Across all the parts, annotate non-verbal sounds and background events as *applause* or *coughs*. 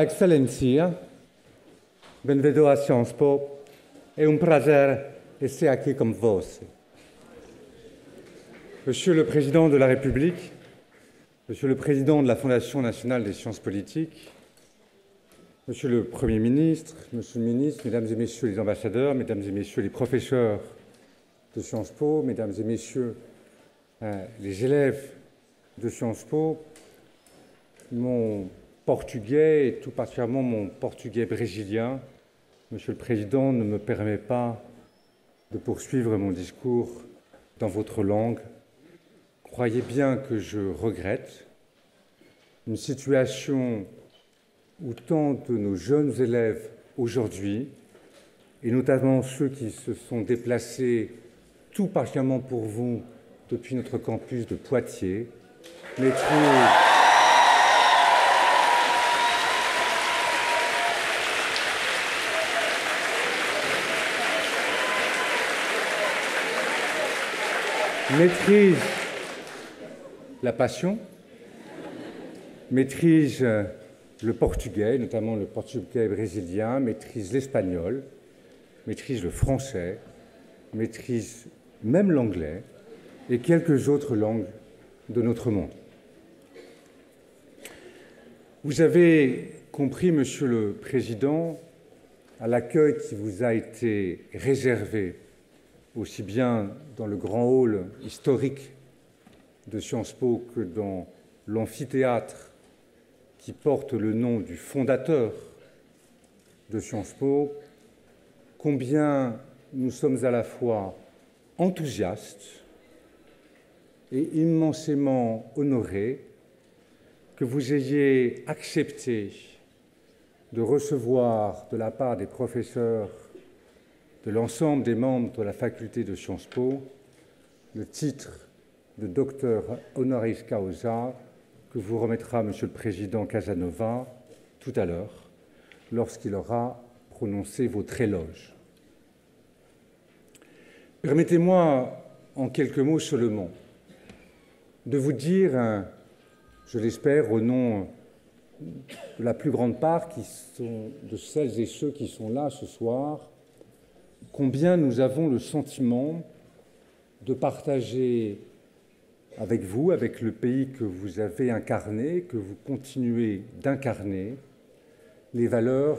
Excellencia, à Sciences Po, et un plaisir d'être ici comme vous. Monsieur le Président de la République, Monsieur le Président de la Fondation nationale des sciences politiques, Monsieur le Premier ministre, Monsieur le ministre, Mesdames et Messieurs les ambassadeurs, Mesdames et Messieurs les professeurs de Sciences Po, Mesdames et Messieurs euh, les élèves de Sciences Po, mon portugais, et tout particulièrement mon portugais brésilien, Monsieur le Président, ne me permet pas de poursuivre mon discours dans votre langue. Croyez bien que je regrette une situation où tant de nos jeunes élèves aujourd'hui, et notamment ceux qui se sont déplacés tout particulièrement pour vous depuis notre campus de Poitiers, les maîtrise la passion, maîtrise euh, le portugais, notamment le portugais brésilien, maîtrise l'espagnol, maîtrise le français, maîtrise même l'anglais et quelques autres langues de notre monde. Vous avez compris, Monsieur le Président, à l'accueil qui vous a été réservé aussi bien dans le grand hall historique de Sciences Po que dans l'amphithéâtre qui porte le nom du fondateur de Sciences Po, combien nous sommes à la fois enthousiastes et immensément honorés que vous ayez accepté de recevoir de la part des professeurs de l'ensemble des membres de la faculté de Sciences Po le titre de docteur honoris causa que vous remettra Monsieur le Président Casanova tout à l'heure lorsqu'il aura prononcé votre éloge. Permettez-moi, en quelques mots seulement, de vous dire, je l'espère, au nom de la plus grande part qui sont de celles et ceux qui sont là ce soir, combien nous avons le sentiment de partager avec vous, avec le pays que vous avez incarné, que vous continuez d'incarner, les valeurs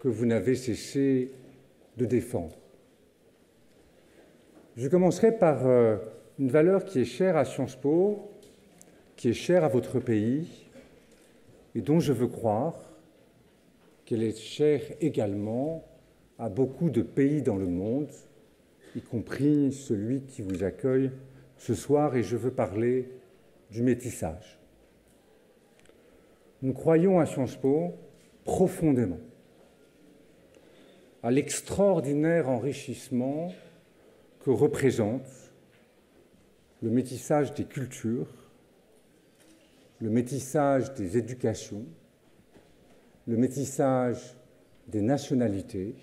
que vous n'avez cessé de défendre. Je commencerai par euh, une valeur qui est chère à Sciences Po, qui est chère à votre pays, et dont je veux croire qu'elle est chère également à beaucoup de pays dans le monde, y compris celui qui vous accueille ce soir, et je veux parler du métissage. Nous croyons à Sciences Po profondément, à l'extraordinaire enrichissement que représente le métissage des cultures, le métissage des éducations, le métissage des nationalités,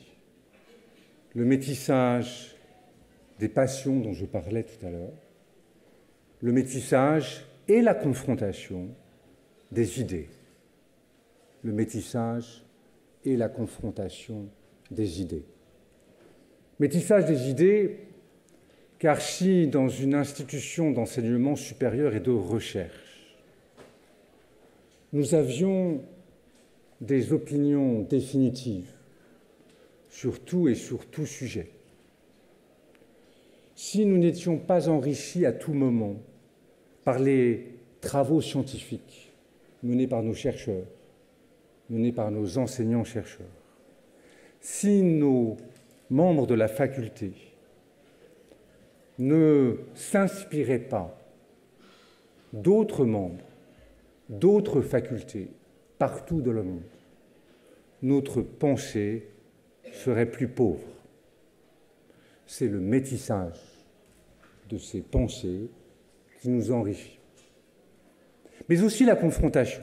le métissage des passions dont je parlais tout à l'heure, le métissage et la confrontation des idées. Le métissage et la confrontation des idées. Métissage des idées, car si dans une institution d'enseignement supérieur et de recherche, nous avions des opinions définitives sur tout et sur tout sujet. Si nous n'étions pas enrichis à tout moment par les travaux scientifiques menés par nos chercheurs, menés par nos enseignants-chercheurs, si nos membres de la faculté ne s'inspiraient pas d'autres membres, d'autres facultés partout dans le monde, notre pensée serait plus pauvre. C'est le métissage de ces pensées qui nous enrichit. Mais aussi la confrontation.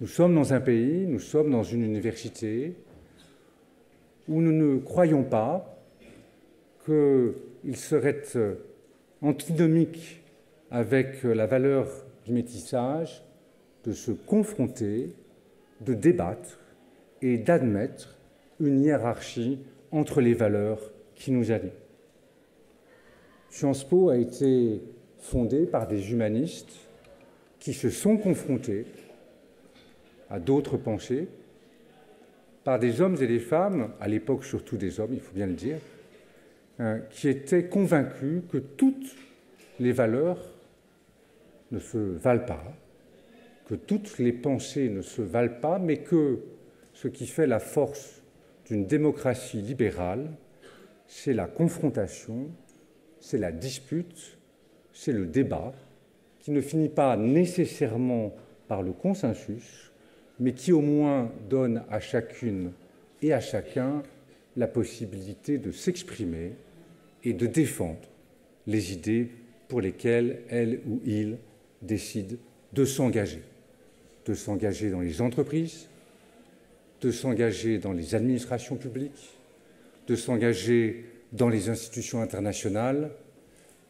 Nous sommes dans un pays, nous sommes dans une université où nous ne croyons pas qu'il serait euh, antinomique avec euh, la valeur du métissage de se confronter, de débattre et d'admettre une hiérarchie entre les valeurs qui nous allient. Sciences Po a été fondée par des humanistes qui se sont confrontés à d'autres pensées, par des hommes et des femmes, à l'époque surtout des hommes, il faut bien le dire, euh, qui étaient convaincus que toutes les valeurs ne se valent pas, que toutes les pensées ne se valent pas, mais que ce qui fait la force d'une démocratie libérale, c'est la confrontation, c'est la dispute, c'est le débat, qui ne finit pas nécessairement par le consensus, mais qui au moins donne à chacune et à chacun la possibilité de s'exprimer et de défendre les idées pour lesquelles elle ou il décide de s'engager, de s'engager dans les entreprises, de s'engager dans les administrations publiques, de s'engager dans les institutions internationales,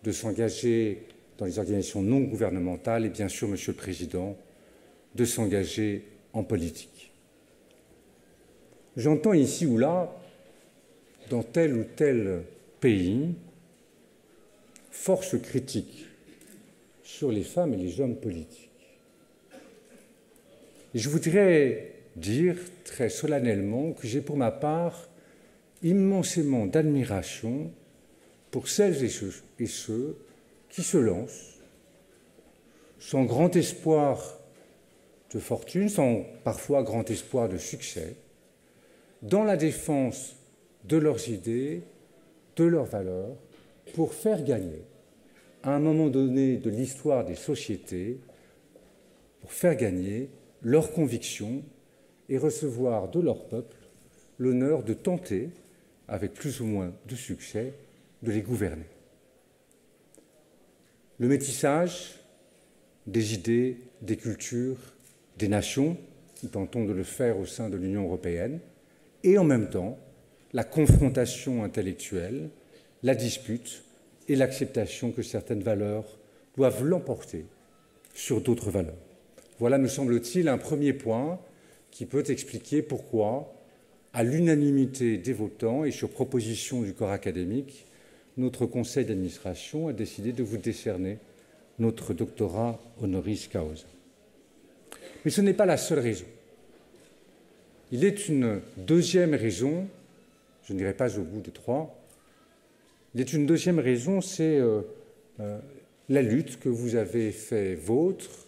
de s'engager dans les organisations non gouvernementales et bien sûr, Monsieur le Président, de s'engager en politique. J'entends ici ou là, dans tel ou tel pays, force critique sur les femmes et les hommes politiques. je voudrais dire très solennellement que j'ai pour ma part immensément d'admiration pour celles et ceux, qui se lancent sans grand espoir de fortune, sans parfois grand espoir de succès, dans la défense de leurs idées, de leurs valeurs, pour faire gagner, à un moment donné de l'histoire des sociétés, pour faire gagner leurs convictions et recevoir de leur peuple l'honneur de tenter, avec plus ou moins de succès, de les gouverner. Le métissage des idées, des cultures, des nations, nous tentons de le faire au sein de l'Union européenne, et en même temps la confrontation intellectuelle, la dispute et l'acceptation que certaines valeurs doivent l'emporter sur d'autres valeurs. Voilà, me semble-t-il, un premier point qui peut expliquer pourquoi, à l'unanimité des votants et sur proposition du corps académique, notre conseil d'administration a décidé de vous décerner notre doctorat honoris causa. Mais ce n'est pas la seule raison. Il est une deuxième raison, je ne n'irai pas au bout de trois, il est une deuxième raison, c'est euh, euh, la lutte que vous avez fait vôtre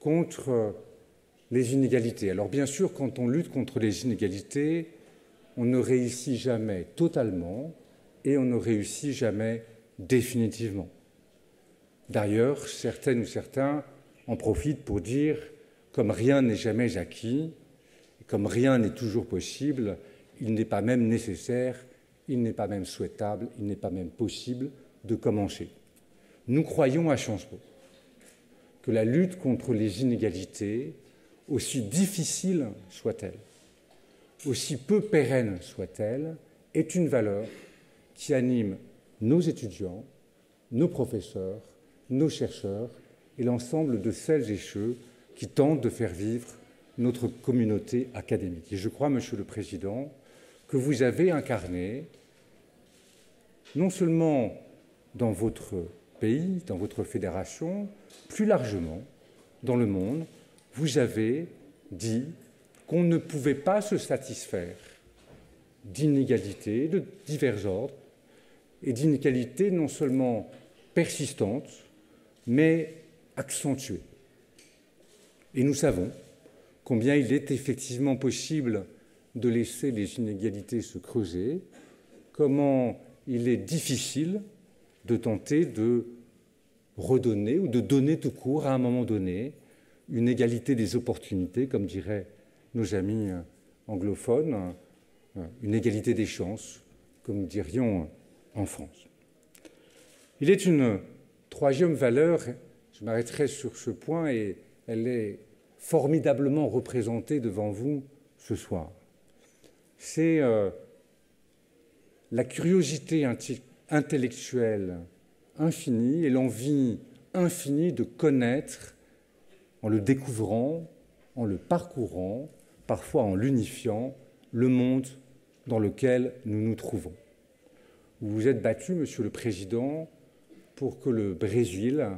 contre euh, les inégalités. Alors bien sûr, quand on lutte contre les inégalités, on ne réussit jamais totalement et on ne réussit jamais définitivement. D'ailleurs, certaines ou certains en profitent pour dire, comme rien n'est jamais acquis, comme rien n'est toujours possible, il n'est pas même nécessaire, il n'est pas même souhaitable, il n'est pas même possible de commencer. Nous croyons à Sciences que la lutte contre les inégalités aussi difficile soit-elle, aussi peu pérenne soit-elle, est une valeur qui anime nos étudiants, nos professeurs, nos chercheurs et l'ensemble de celles et ceux qui tentent de faire vivre notre communauté académique. Et je crois, Monsieur le Président, que vous avez incarné, non seulement dans votre pays, dans votre fédération, plus largement dans le monde, vous avez dit qu'on ne pouvait pas se satisfaire d'inégalités de divers ordres et d'inégalités non seulement persistantes, mais accentuées. Et nous savons combien il est effectivement possible de laisser les inégalités se creuser, comment il est difficile de tenter de redonner ou de donner tout court à un moment donné une égalité des opportunités, comme diraient nos amis euh, anglophones, euh, une égalité des chances, comme nous dirions euh, en France. Il est une troisième valeur, je m'arrêterai sur ce point, et elle est formidablement représentée devant vous ce soir. C'est la curiosité intellectuelle infinie et l'envie infinie de connaître en le découvrant, en le parcourant, parfois en l'unifiant, le monde dans lequel nous nous trouvons. Vous vous êtes battu, Monsieur le Président, pour que le Brésil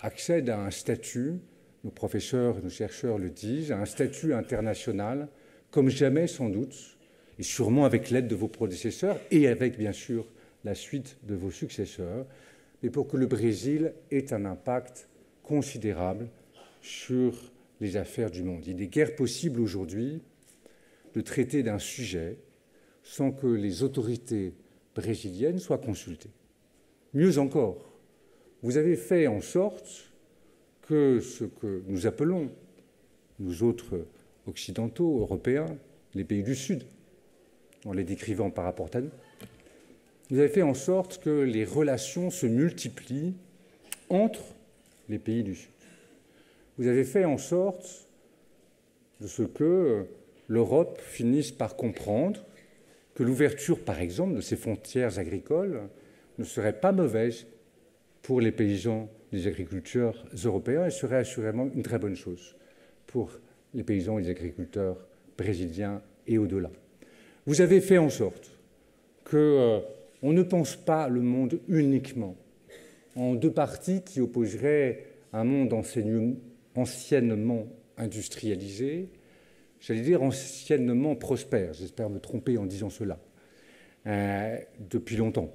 accède à un statut, nos professeurs et nos chercheurs le disent, à un statut international, comme jamais sans doute, et sûrement avec l'aide de vos prédécesseurs et avec, bien sûr, la suite de vos successeurs, mais pour que le Brésil ait un impact considérable sur les affaires du monde. Il est guère possible aujourd'hui de traiter d'un sujet sans que les autorités brésiliennes soient consultées. Mieux encore, vous avez fait en sorte que ce que nous appelons, nous autres occidentaux, européens, les pays du Sud, en les décrivant par rapport à nous, vous avez fait en sorte que les relations se multiplient entre les pays du Sud vous avez fait en sorte de ce que euh, l'Europe finisse par comprendre que l'ouverture, par exemple, de ses frontières agricoles ne serait pas mauvaise pour les paysans, les agriculteurs européens, et serait assurément une très bonne chose pour les paysans et les agriculteurs brésiliens et au-delà. Vous avez fait en sorte que euh, on ne pense pas le monde uniquement en deux parties qui opposeraient un monde anciennement industrialisé, j'allais dire anciennement prospère, j'espère me tromper en disant cela, euh, depuis longtemps.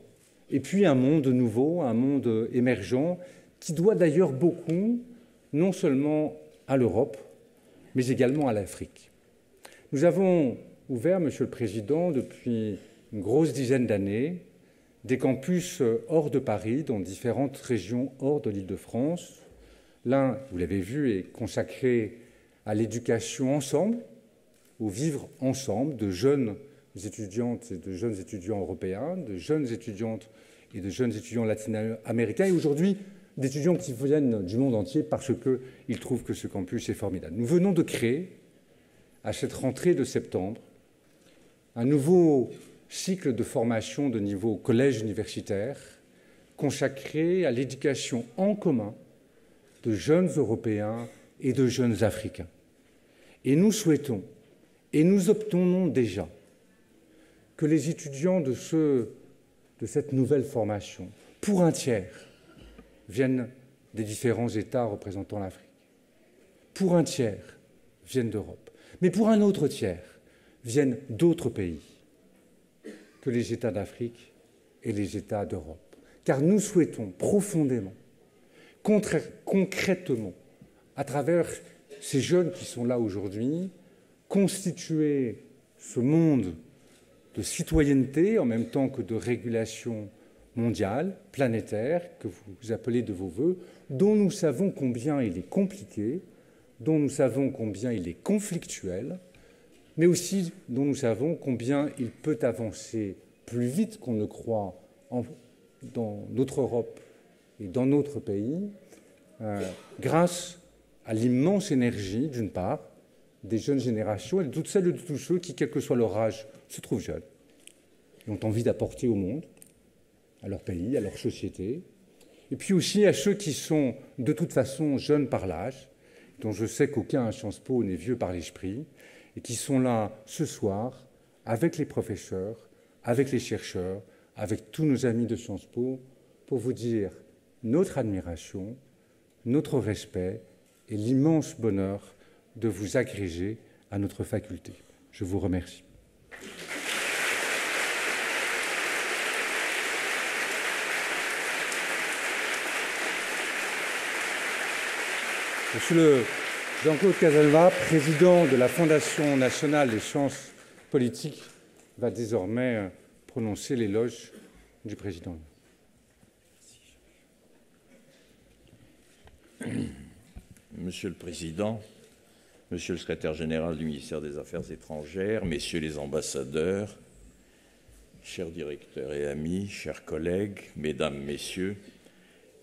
Et puis un monde nouveau, un monde émergent, qui doit d'ailleurs beaucoup, non seulement à l'Europe, mais également à l'Afrique. Nous avons ouvert, Monsieur le Président, depuis une grosse dizaine d'années, des campus hors de Paris, dans différentes régions hors de l'Île-de-France, L'un, vous l'avez vu, est consacré à l'éducation ensemble, au vivre ensemble de jeunes étudiantes et de jeunes étudiants européens, de jeunes étudiantes et de jeunes étudiants latino-américains, et aujourd'hui d'étudiants qui viennent du monde entier parce qu'ils trouvent que ce campus est formidable. Nous venons de créer, à cette rentrée de septembre, un nouveau cycle de formation de niveau collège universitaire consacré à l'éducation en commun de jeunes Européens et de jeunes Africains. Et nous souhaitons, et nous obtenons déjà, que les étudiants de, de cette nouvelle formation, pour un tiers, viennent des différents États représentant l'Afrique. Pour un tiers, viennent d'Europe. Mais pour un autre tiers, viennent d'autres pays que les États d'Afrique et les États d'Europe. Car nous souhaitons profondément concrètement, à travers ces jeunes qui sont là aujourd'hui, constituer ce monde de citoyenneté en même temps que de régulation mondiale, planétaire, que vous appelez de vos voeux, dont nous savons combien il est compliqué, dont nous savons combien il est conflictuel, mais aussi dont nous savons combien il peut avancer plus vite qu'on ne croit dans notre Europe et dans notre pays, euh, grâce à l'immense énergie, d'une part, des jeunes générations et de toutes celles et de tous ceux qui, quel que soit leur âge, se trouvent jeunes et ont envie d'apporter au monde, à leur pays, à leur société, et puis aussi à ceux qui sont de toute façon jeunes par l'âge, dont je sais qu'aucun à Sciences Po n'est vieux par l'esprit, et qui sont là ce soir avec les professeurs, avec les chercheurs, avec tous nos amis de Sciences Po, pour vous dire notre admiration, notre respect et l'immense bonheur de vous agréger à notre faculté. Je vous remercie. Monsieur Jean-Claude Casalva, président de la Fondation nationale des sciences politiques, va désormais euh, prononcer l'éloge du président. *clears throat* Monsieur le Président, Monsieur le Secrétaire général du ministère des Affaires étrangères, Messieurs les ambassadeurs, chers directeurs et amis, chers collègues, Mesdames, Messieurs,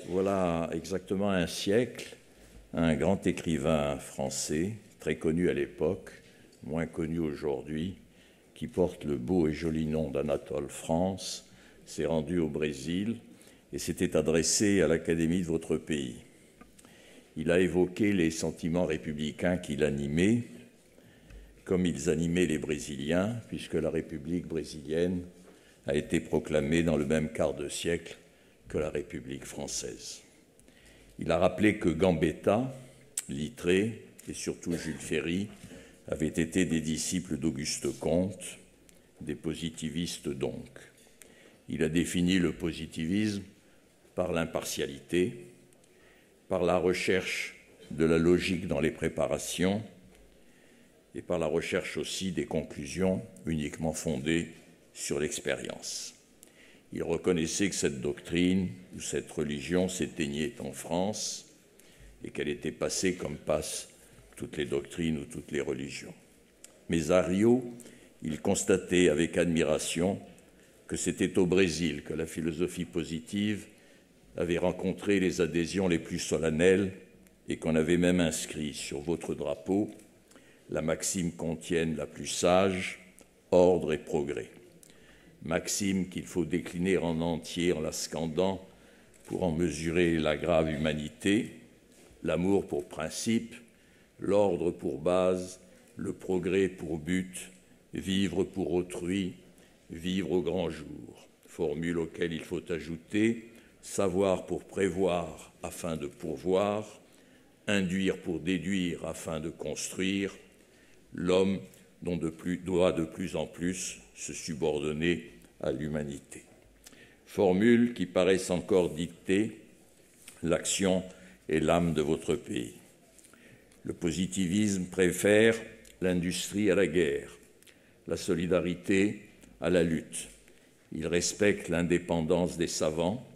voilà exactement un siècle, un grand écrivain français, très connu à l'époque, moins connu aujourd'hui, qui porte le beau et joli nom d'Anatole France, s'est rendu au Brésil et s'était adressé à l'Académie de votre pays il a évoqué les sentiments républicains qu'il animait, comme ils animaient les Brésiliens, puisque la République brésilienne a été proclamée dans le même quart de siècle que la République française. Il a rappelé que Gambetta, Littré et surtout Jules Ferry avaient été des disciples d'Auguste Comte, des positivistes donc. Il a défini le positivisme par l'impartialité, par la recherche de la logique dans les préparations et par la recherche aussi des conclusions uniquement fondées sur l'expérience. Il reconnaissait que cette doctrine ou cette religion s'éteignait en France et qu'elle était passée comme passent toutes les doctrines ou toutes les religions. Mais à Rio, il constatait avec admiration que c'était au Brésil que la philosophie positive avait rencontré les adhésions les plus solennelles et qu'on avait même inscrit sur votre drapeau la maxime contienne la plus sage, ordre et progrès. Maxime qu'il faut décliner en entier en la scandant pour en mesurer la grave humanité, l'amour pour principe, l'ordre pour base, le progrès pour but, vivre pour autrui, vivre au grand jour, formule auquel il faut ajouter savoir pour prévoir afin de pourvoir, induire pour déduire afin de construire, l'homme doit de plus en plus se subordonner à l'humanité. Formule qui paraissent encore dicter l'action et l'âme de votre pays. Le positivisme préfère l'industrie à la guerre, la solidarité à la lutte. Il respecte l'indépendance des savants,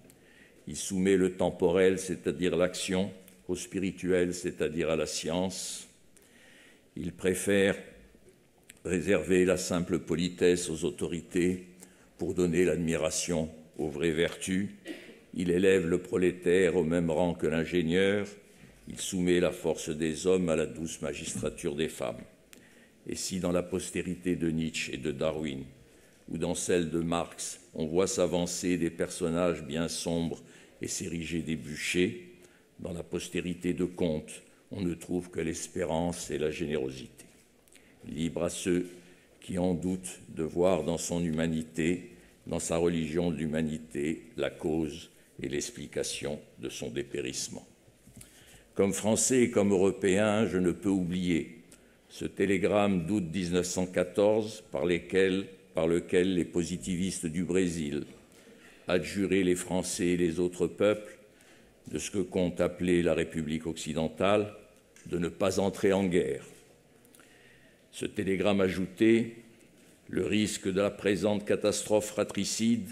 il soumet le temporel, c'est-à-dire l'action, au spirituel, c'est-à-dire à la science. Il préfère réserver la simple politesse aux autorités pour donner l'admiration aux vraies vertus. Il élève le prolétaire au même rang que l'ingénieur. Il soumet la force des hommes à la douce magistrature des femmes. Et si dans la postérité de Nietzsche et de Darwin, ou dans celle de Marx, on voit s'avancer des personnages bien sombres et s'ériger des bûchers, dans la postérité de Comte, on ne trouve que l'espérance et la générosité. Libre à ceux qui en doutent de voir dans son humanité, dans sa religion d'humanité, la cause et l'explication de son dépérissement. Comme Français et comme Européen, je ne peux oublier ce télégramme d'août 1914 par, par lequel les positivistes du Brésil, adjurer les Français et les autres peuples de ce que compte appeler la République occidentale de ne pas entrer en guerre. Ce télégramme ajoutait Le risque de la présente catastrophe fratricide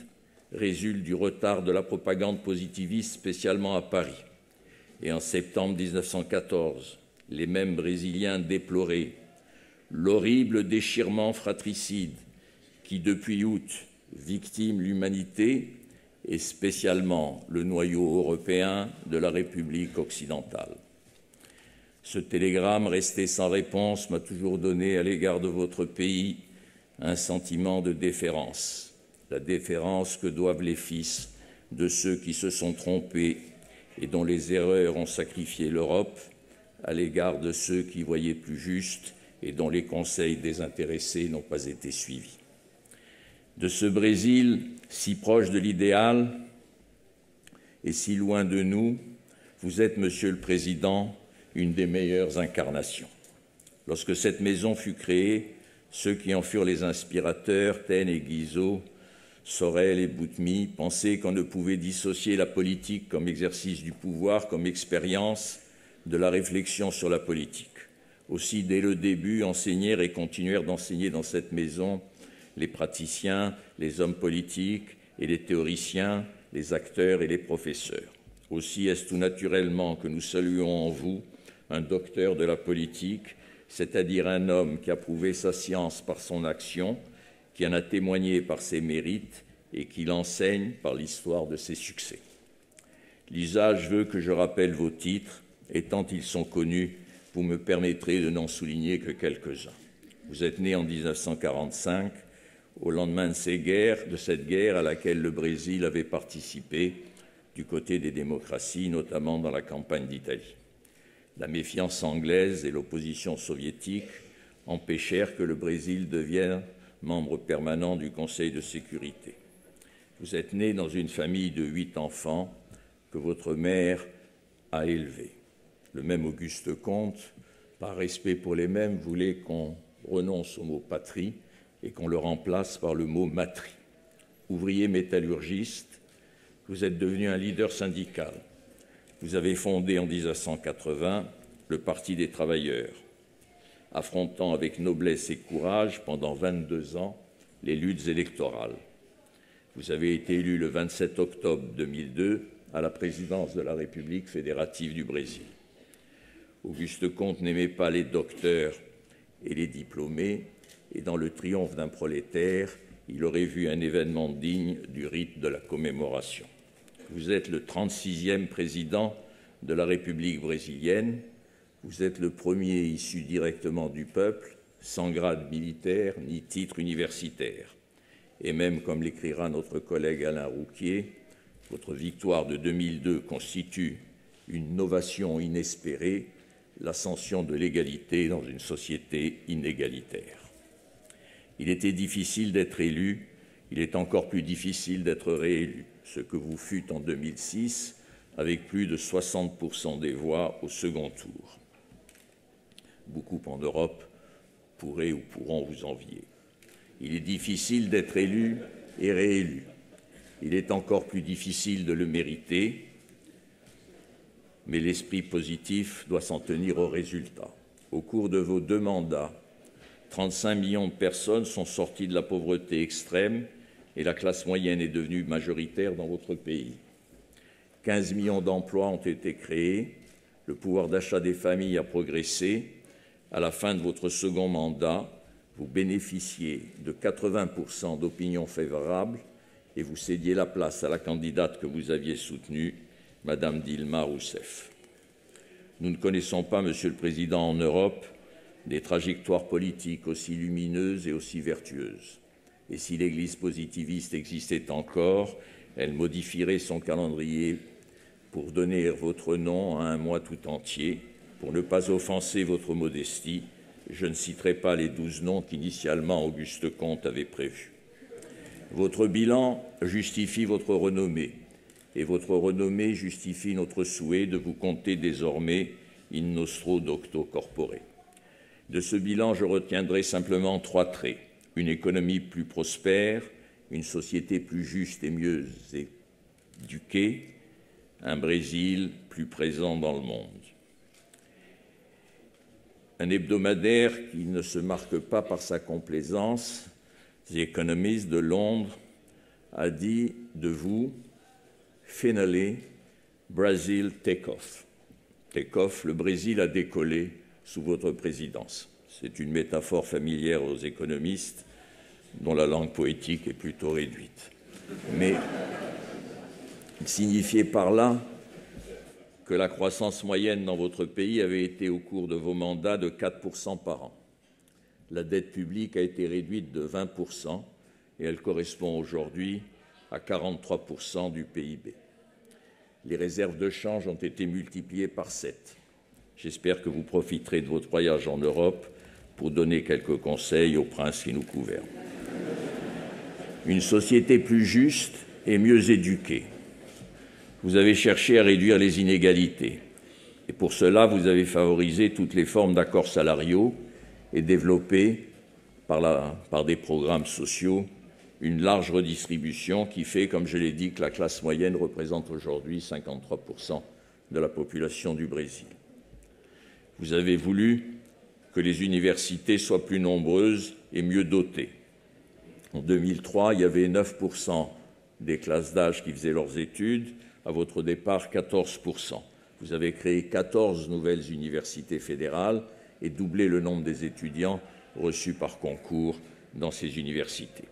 résulte du retard de la propagande positiviste, spécialement à Paris. Et en septembre 1914, les mêmes Brésiliens déploraient l'horrible déchirement fratricide qui, depuis août, victime l'humanité et spécialement le noyau européen de la République occidentale. Ce télégramme resté sans réponse m'a toujours donné à l'égard de votre pays un sentiment de déférence, la déférence que doivent les fils de ceux qui se sont trompés et dont les erreurs ont sacrifié l'Europe, à l'égard de ceux qui voyaient plus juste et dont les conseils désintéressés n'ont pas été suivis. De ce Brésil, si proche de l'idéal et si loin de nous, vous êtes, Monsieur le Président, une des meilleures incarnations. Lorsque cette maison fut créée, ceux qui en furent les inspirateurs, Taine et Guizot, Sorel et Boutmy, pensaient qu'on ne pouvait dissocier la politique comme exercice du pouvoir, comme expérience, de la réflexion sur la politique. Aussi, dès le début, enseignèrent et continuèrent d'enseigner dans cette maison les praticiens, les hommes politiques et les théoriciens, les acteurs et les professeurs. Aussi est-ce tout naturellement que nous saluons en vous un docteur de la politique, c'est-à-dire un homme qui a prouvé sa science par son action, qui en a témoigné par ses mérites et qui l'enseigne par l'histoire de ses succès. L'usage veut que je rappelle vos titres, et tant ils sont connus, vous me permettrez de n'en souligner que quelques-uns. Vous êtes né en 1945, au lendemain de ces guerres, de cette guerre à laquelle le Brésil avait participé du côté des démocraties, notamment dans la campagne d'Italie. La méfiance anglaise et l'opposition soviétique empêchèrent que le Brésil devienne membre permanent du Conseil de sécurité. Vous êtes né dans une famille de huit enfants que votre mère a élevés. Le même Auguste Comte, par respect pour les mêmes, voulait qu'on renonce au mot patrie et qu'on le remplace par le mot matri ». Ouvrier métallurgiste, vous êtes devenu un leader syndical. Vous avez fondé en 1980 le Parti des travailleurs, affrontant avec noblesse et courage pendant 22 ans les luttes électorales. Vous avez été élu le 27 octobre 2002 à la présidence de la République fédérative du Brésil. Auguste Comte n'aimait pas les docteurs et les diplômés, et dans le triomphe d'un prolétaire, il aurait vu un événement digne du rite de la commémoration. Vous êtes le 36e président de la République brésilienne, vous êtes le premier issu directement du peuple, sans grade militaire ni titre universitaire. Et même, comme l'écrira notre collègue Alain Rouquier, votre victoire de 2002 constitue une novation inespérée, l'ascension de l'égalité dans une société inégalitaire. Il était difficile d'être élu, il est encore plus difficile d'être réélu, ce que vous fûtes en 2006 avec plus de 60% des voix au second tour. Beaucoup en Europe pourraient ou pourront vous envier. Il est difficile d'être élu et réélu. Il est encore plus difficile de le mériter, mais l'esprit positif doit s'en tenir au résultat. Au cours de vos deux mandats, 35 millions de personnes sont sorties de la pauvreté extrême et la classe moyenne est devenue majoritaire dans votre pays. 15 millions d'emplois ont été créés, le pouvoir d'achat des familles a progressé. À la fin de votre second mandat, vous bénéficiez de 80% d'opinions favorables et vous cédiez la place à la candidate que vous aviez soutenue, Madame Dilma Rousseff. Nous ne connaissons pas, Monsieur le Président, en Europe, des trajectoires politiques aussi lumineuses et aussi vertueuses. Et si l'Église positiviste existait encore, elle modifierait son calendrier pour donner votre nom à un mois tout entier, pour ne pas offenser votre modestie. Je ne citerai pas les douze noms qu'initialement Auguste Comte avait prévus. Votre bilan justifie votre renommée, et votre renommée justifie notre souhait de vous compter désormais in nostro docto corpore. De ce bilan, je retiendrai simplement trois traits. Une économie plus prospère, une société plus juste et mieux éduquée, un Brésil plus présent dans le monde. Un hebdomadaire qui ne se marque pas par sa complaisance, The Economist de Londres a dit de vous, Finally, Brazil take off. Take off, le Brésil a décollé sous votre présidence. C'est une métaphore familière aux économistes dont la langue poétique est plutôt réduite. Mais il signifiait par là que la croissance moyenne dans votre pays avait été au cours de vos mandats de 4% par an. La dette publique a été réduite de 20% et elle correspond aujourd'hui à 43% du PIB. Les réserves de change ont été multipliées par 7. J'espère que vous profiterez de votre voyage en Europe pour donner quelques conseils aux princes qui nous gouvernent. Une société plus juste et mieux éduquée. Vous avez cherché à réduire les inégalités. Et pour cela, vous avez favorisé toutes les formes d'accords salariaux et développé, par, par des programmes sociaux, une large redistribution qui fait, comme je l'ai dit, que la classe moyenne représente aujourd'hui 53% de la population du Brésil. Vous avez voulu que les universités soient plus nombreuses et mieux dotées. En 2003, il y avait 9% des classes d'âge qui faisaient leurs études, à votre départ 14%. Vous avez créé 14 nouvelles universités fédérales et doublé le nombre des étudiants reçus par concours dans ces universités.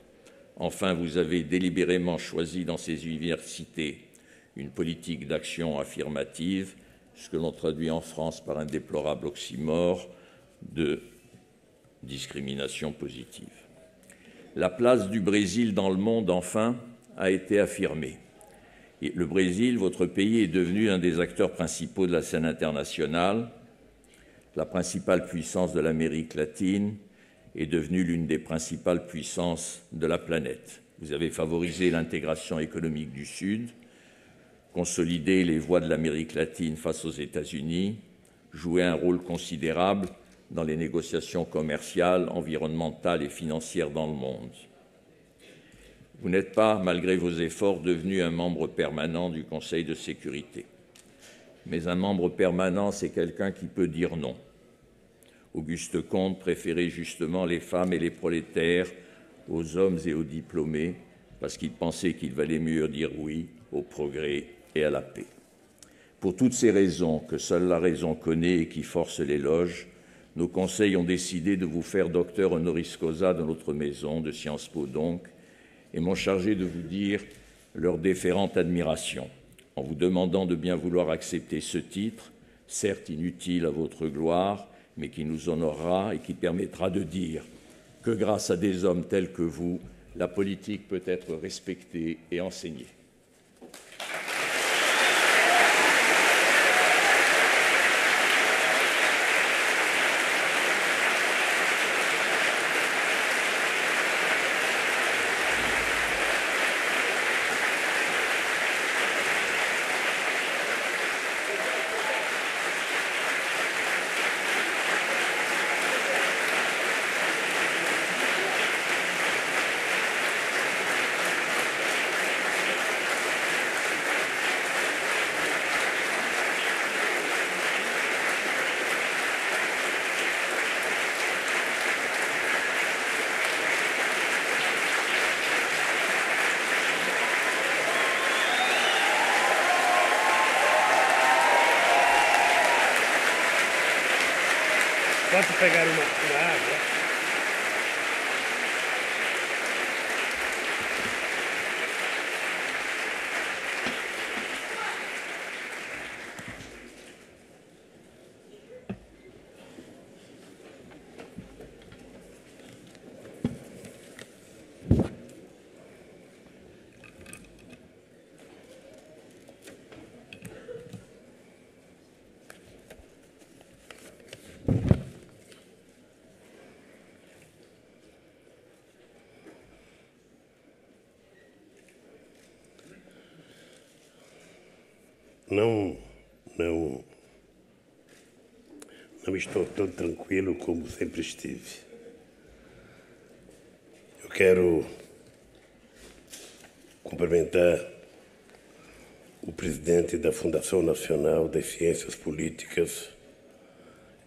Enfin, vous avez délibérément choisi dans ces universités une politique d'action affirmative ce que l'on traduit en France par un déplorable oxymore de discrimination positive. La place du Brésil dans le monde, enfin, a été affirmée. le Brésil, votre pays, est devenu un des acteurs principaux de la scène internationale. La principale puissance de l'Amérique latine est devenue l'une des principales puissances de la planète. Vous avez favorisé l'intégration économique du Sud, consolider les voies de l'Amérique latine face aux États-Unis, jouer un rôle considérable dans les négociations commerciales, environnementales et financières dans le monde. Vous n'êtes pas, malgré vos efforts, devenu un membre permanent du Conseil de sécurité. Mais un membre permanent, c'est quelqu'un qui peut dire non. Auguste Comte préférait justement les femmes et les prolétaires aux hommes et aux diplômés parce qu'il pensait qu'il valait mieux dire oui au progrès et à la paix. Pour toutes ces raisons que seule la raison connaît et qui force l'éloge, nos conseils ont décidé de vous faire docteur honoris causa dans notre maison de Sciences Po donc, et m'ont chargé de vous dire leur déférente admiration, en vous demandant de bien vouloir accepter ce titre, certes inutile à votre gloire, mais qui nous honorera et qui permettra de dire que grâce à des hommes tels que vous, la politique peut être respectée et enseignée. Posso pegar uma, uma água? estou tão tranquilo como sempre estive. Eu quero cumprimentar o presidente da Fundação Nacional de Ciências Políticas,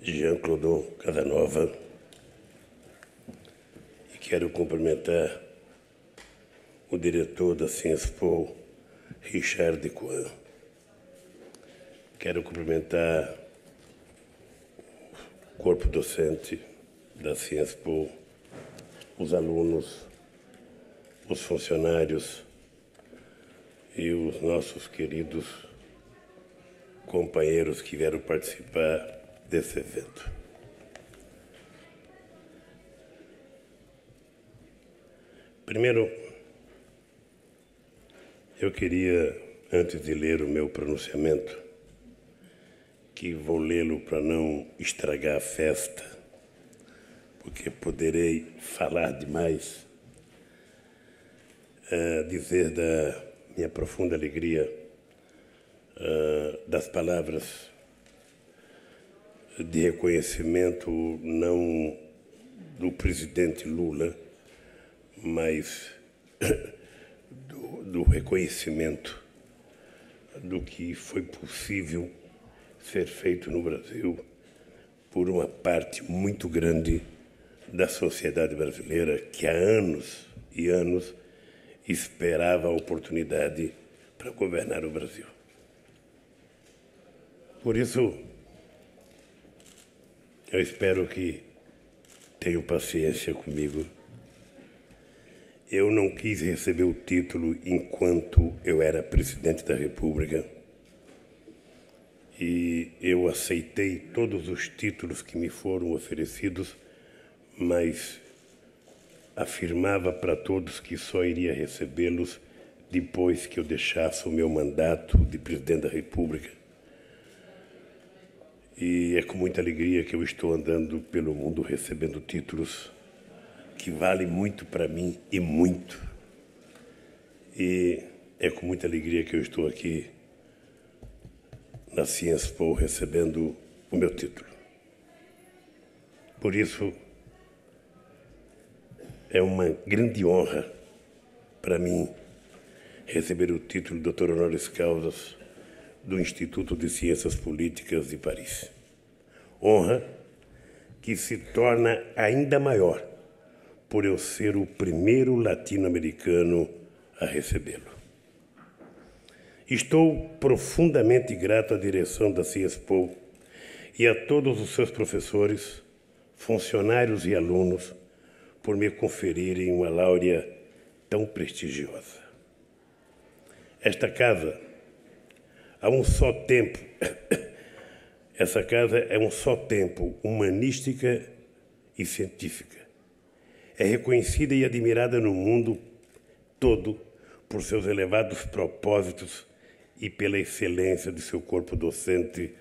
Jean-Claude Casanova, e quero cumprimentar o diretor da Ciência Po, Richard Coan. Quero cumprimentar corpo docente da Po, os alunos, os funcionários e os nossos queridos companheiros que vieram participar desse evento. Primeiro, eu queria, antes de ler o meu pronunciamento, que vou lê-lo para não estragar a festa, porque poderei falar demais, é, dizer da minha profunda alegria é, das palavras de reconhecimento não do presidente Lula, mas *coughs* do, do reconhecimento do que foi possível ser feito no Brasil por uma parte muito grande da sociedade brasileira que há anos e anos esperava a oportunidade para governar o Brasil. Por isso, eu espero que tenham paciência comigo. Eu não quis receber o título enquanto eu era presidente da República e eu aceitei todos os títulos que me foram oferecidos, mas afirmava para todos que só iria recebê-los depois que eu deixasse o meu mandato de presidente da República. E é com muita alegria que eu estou andando pelo mundo recebendo títulos que valem muito para mim e muito. E é com muita alegria que eu estou aqui na Ciência Po recebendo o meu título. Por isso, é uma grande honra para mim receber o título de Doutor Honoris Causa do Instituto de Ciências Políticas de Paris. Honra que se torna ainda maior por eu ser o primeiro latino-americano a recebê-lo. Estou profundamente grato à direção da Ciespo e a todos os seus professores, funcionários e alunos por me conferirem uma laurea tão prestigiosa. Esta casa, há um só tempo, *coughs* essa casa é um só tempo humanística e científica. É reconhecida e admirada no mundo todo por seus elevados propósitos e pela excelência de seu corpo docente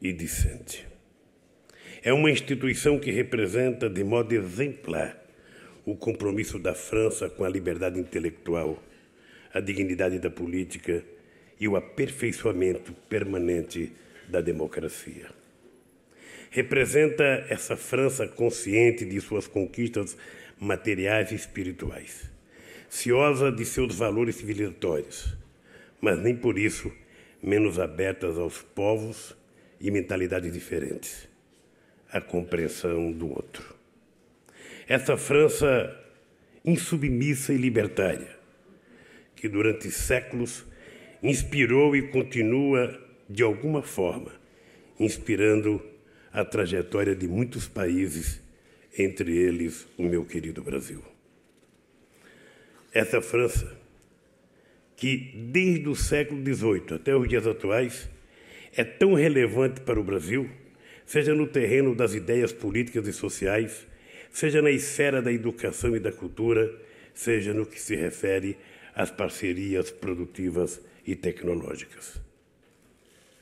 e discente. É uma instituição que representa de modo exemplar o compromisso da França com a liberdade intelectual, a dignidade da política e o aperfeiçoamento permanente da democracia. Representa essa França consciente de suas conquistas materiais e espirituais, ciosa de seus valores civilizatórios mas nem por isso menos abertas aos povos e mentalidades diferentes à compreensão do outro. Essa França insubmissa e libertária, que durante séculos inspirou e continua, de alguma forma, inspirando a trajetória de muitos países, entre eles o meu querido Brasil. Essa França que desde o século XVIII até os dias atuais é tão relevante para o Brasil, seja no terreno das ideias políticas e sociais, seja na esfera da educação e da cultura, seja no que se refere às parcerias produtivas e tecnológicas.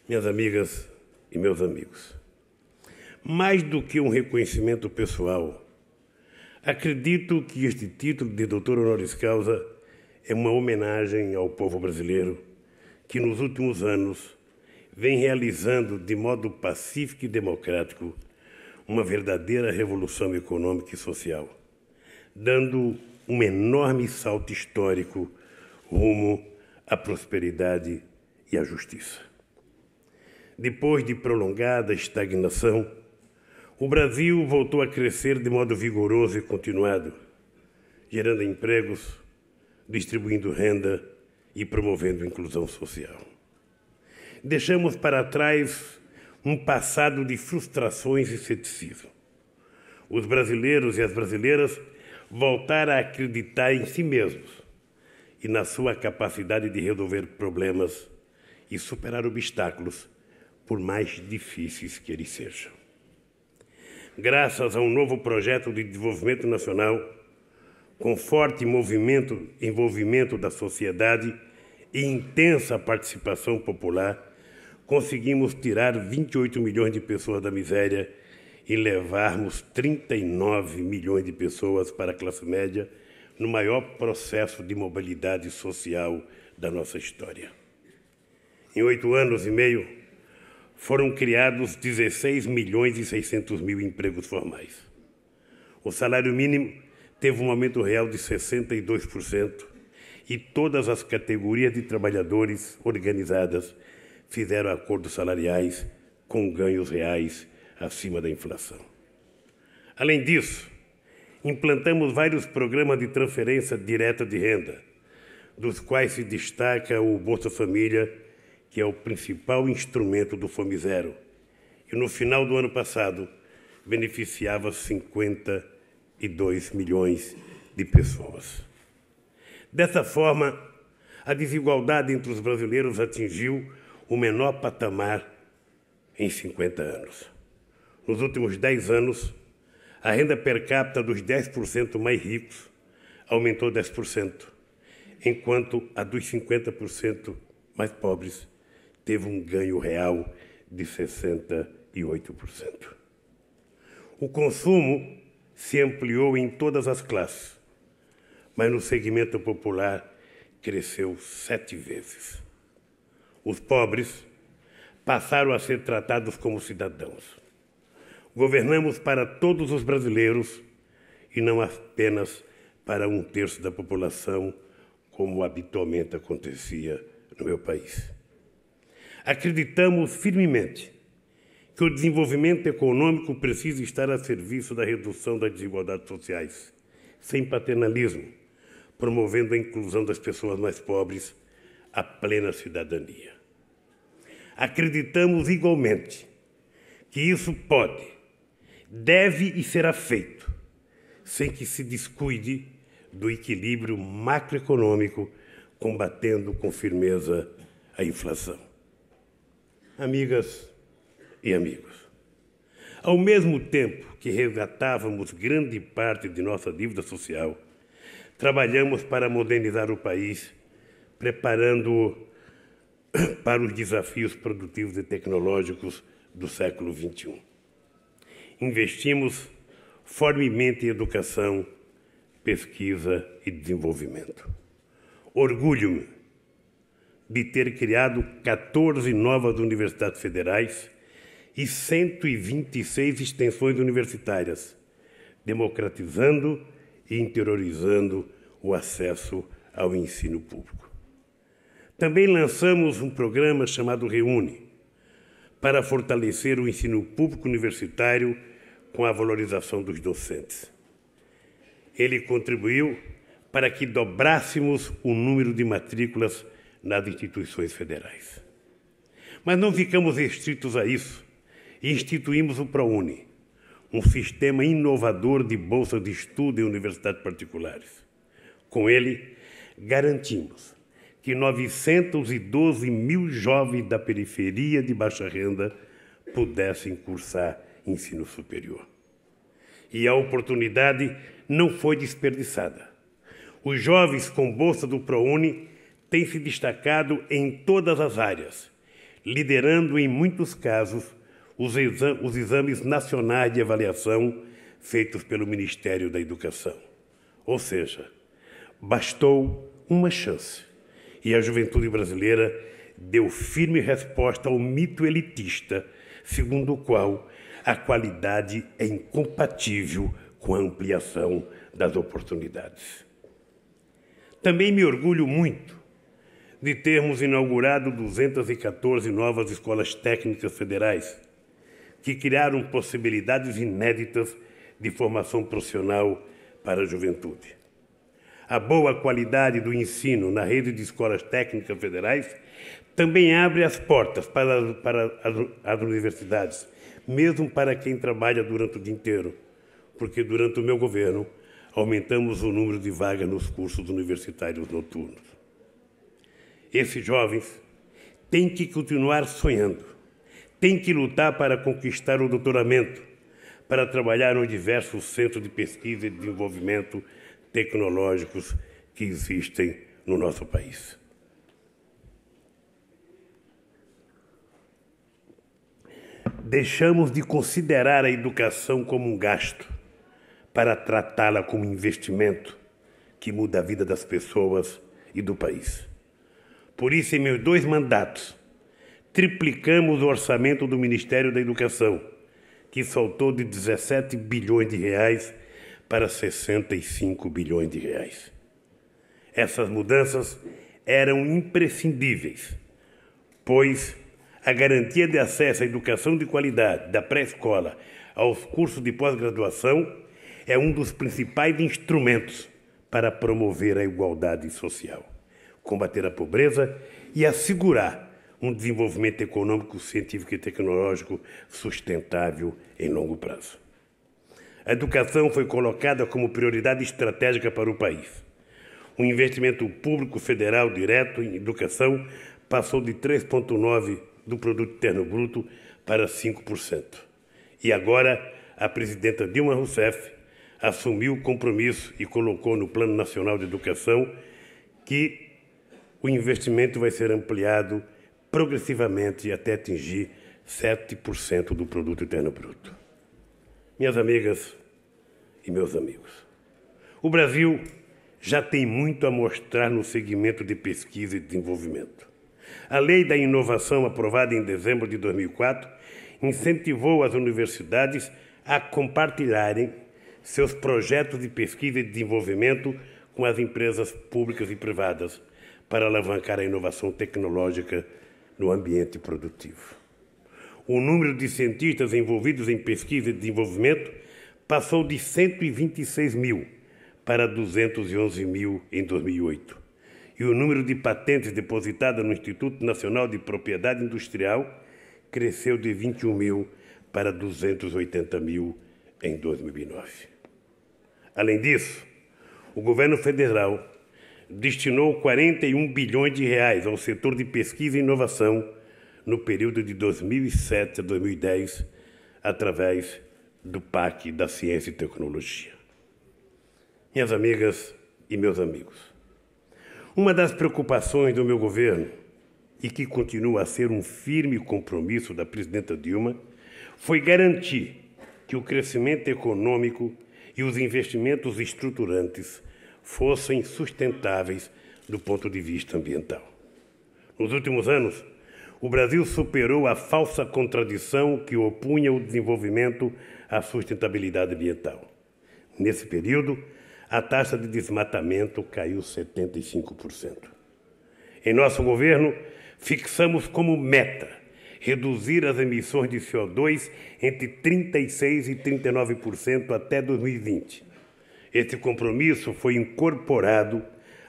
Minhas amigas e meus amigos, mais do que um reconhecimento pessoal, acredito que este título de doutor honoris causa é uma homenagem ao povo brasileiro que nos últimos anos vem realizando de modo pacífico e democrático uma verdadeira revolução econômica e social, dando um enorme salto histórico rumo à prosperidade e à justiça. Depois de prolongada estagnação, o Brasil voltou a crescer de modo vigoroso e continuado, gerando empregos distribuindo renda e promovendo inclusão social. Deixamos para trás um passado de frustrações e ceticismo. Os brasileiros e as brasileiras voltaram a acreditar em si mesmos e na sua capacidade de resolver problemas e superar obstáculos, por mais difíceis que eles sejam. Graças a um novo projeto de desenvolvimento nacional com forte movimento, envolvimento da sociedade e intensa participação popular, conseguimos tirar 28 milhões de pessoas da miséria e levarmos 39 milhões de pessoas para a classe média no maior processo de mobilidade social da nossa história. Em oito anos e meio, foram criados 16 milhões e 600 mil empregos formais. O salário mínimo teve um aumento real de 62% e todas as categorias de trabalhadores organizadas fizeram acordos salariais com ganhos reais acima da inflação. Além disso, implantamos vários programas de transferência direta de renda, dos quais se destaca o Bolsa Família, que é o principal instrumento do Fome Zero, e no final do ano passado beneficiava 50 e 2 milhões de pessoas. Dessa forma, a desigualdade entre os brasileiros atingiu o menor patamar em 50 anos. Nos últimos 10 anos, a renda per capita dos 10% mais ricos aumentou 10%, enquanto a dos 50% mais pobres teve um ganho real de 68%. O consumo se ampliou em todas as classes, mas no segmento popular cresceu sete vezes. Os pobres passaram a ser tratados como cidadãos. Governamos para todos os brasileiros e não apenas para um terço da população, como habitualmente acontecia no meu país. Acreditamos firmemente que o desenvolvimento econômico precisa estar a serviço da redução das desigualdades sociais, sem paternalismo, promovendo a inclusão das pessoas mais pobres à plena cidadania. Acreditamos igualmente que isso pode, deve e será feito, sem que se descuide do equilíbrio macroeconômico, combatendo com firmeza a inflação. Amigas, e amigos. Ao mesmo tempo que resgatávamos grande parte de nossa dívida social, trabalhamos para modernizar o país, preparando-o *coughs* para os desafios produtivos e tecnológicos do século XXI. Investimos fortemente em educação, pesquisa e desenvolvimento. Orgulho-me de ter criado 14 novas universidades federais e 126 extensões universitárias, democratizando e interiorizando o acesso ao ensino público. Também lançamos um programa chamado Reúne, para fortalecer o ensino público universitário com a valorização dos docentes. Ele contribuiu para que dobrássemos o número de matrículas nas instituições federais. Mas não ficamos restritos a isso instituímos o ProUni, um sistema inovador de bolsa de estudo em universidades particulares. Com ele, garantimos que 912 mil jovens da periferia de baixa renda pudessem cursar ensino superior. E a oportunidade não foi desperdiçada. Os jovens com bolsa do ProUni têm se destacado em todas as áreas, liderando em muitos casos os, os exames nacionais de avaliação feitos pelo Ministério da Educação. Ou seja, bastou uma chance e a juventude brasileira deu firme resposta ao mito elitista, segundo o qual a qualidade é incompatível com a ampliação das oportunidades. Também me orgulho muito de termos inaugurado 214 novas escolas técnicas federais, que criaram possibilidades inéditas de formação profissional para a juventude. A boa qualidade do ensino na rede de escolas técnicas federais também abre as portas para, para as, as universidades, mesmo para quem trabalha durante o dia inteiro, porque durante o meu governo aumentamos o número de vagas nos cursos universitários noturnos. Esses jovens têm que continuar sonhando, tem que lutar para conquistar o doutoramento, para trabalhar nos diversos centros de pesquisa e desenvolvimento tecnológicos que existem no nosso país. Deixamos de considerar a educação como um gasto para tratá-la como um investimento que muda a vida das pessoas e do país. Por isso, em meus dois mandatos, triplicamos o orçamento do Ministério da Educação, que saltou de 17 bilhões de reais para 65 bilhões de reais. Essas mudanças eram imprescindíveis, pois a garantia de acesso à educação de qualidade da pré-escola aos cursos de pós-graduação é um dos principais instrumentos para promover a igualdade social, combater a pobreza e assegurar um desenvolvimento econômico, científico e tecnológico sustentável em longo prazo. A educação foi colocada como prioridade estratégica para o país. O investimento público federal direto em educação passou de 3,9% do produto interno bruto para 5%. E agora a presidenta Dilma Rousseff assumiu o compromisso e colocou no Plano Nacional de Educação que o investimento vai ser ampliado progressivamente até atingir 7% do produto interno bruto. Minhas amigas e meus amigos, o Brasil já tem muito a mostrar no segmento de pesquisa e desenvolvimento. A Lei da Inovação, aprovada em dezembro de 2004, incentivou as universidades a compartilharem seus projetos de pesquisa e desenvolvimento com as empresas públicas e privadas para alavancar a inovação tecnológica no ambiente produtivo. O número de cientistas envolvidos em pesquisa e desenvolvimento passou de 126 mil para 211 mil em 2008. E o número de patentes depositadas no Instituto Nacional de Propriedade Industrial cresceu de 21 mil para 280 mil em 2009. Além disso, o governo federal destinou 41 bilhões de reais ao setor de pesquisa e inovação no período de 2007 a 2010, através do PAC da Ciência e Tecnologia. Minhas amigas e meus amigos, uma das preocupações do meu governo, e que continua a ser um firme compromisso da presidenta Dilma, foi garantir que o crescimento econômico e os investimentos estruturantes fossem sustentáveis do ponto de vista ambiental. Nos últimos anos, o Brasil superou a falsa contradição que opunha o desenvolvimento à sustentabilidade ambiental. Nesse período, a taxa de desmatamento caiu 75%. Em nosso governo, fixamos como meta reduzir as emissões de CO2 entre 36% e 39% até 2020. Este compromisso foi incorporado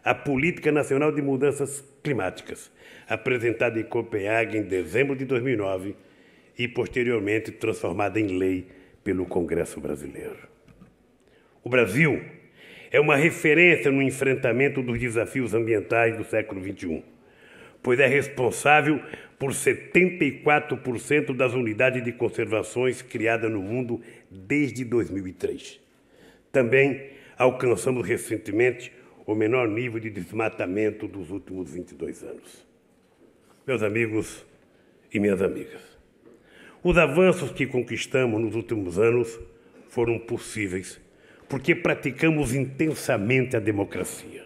à Política Nacional de Mudanças Climáticas, apresentada em Copenhague em dezembro de 2009 e posteriormente transformada em lei pelo Congresso Brasileiro. O Brasil é uma referência no enfrentamento dos desafios ambientais do século XXI, pois é responsável por 74% das unidades de conservações criadas no mundo desde 2003. Também alcançamos recentemente o menor nível de desmatamento dos últimos 22 anos. Meus amigos e minhas amigas, os avanços que conquistamos nos últimos anos foram possíveis porque praticamos intensamente a democracia.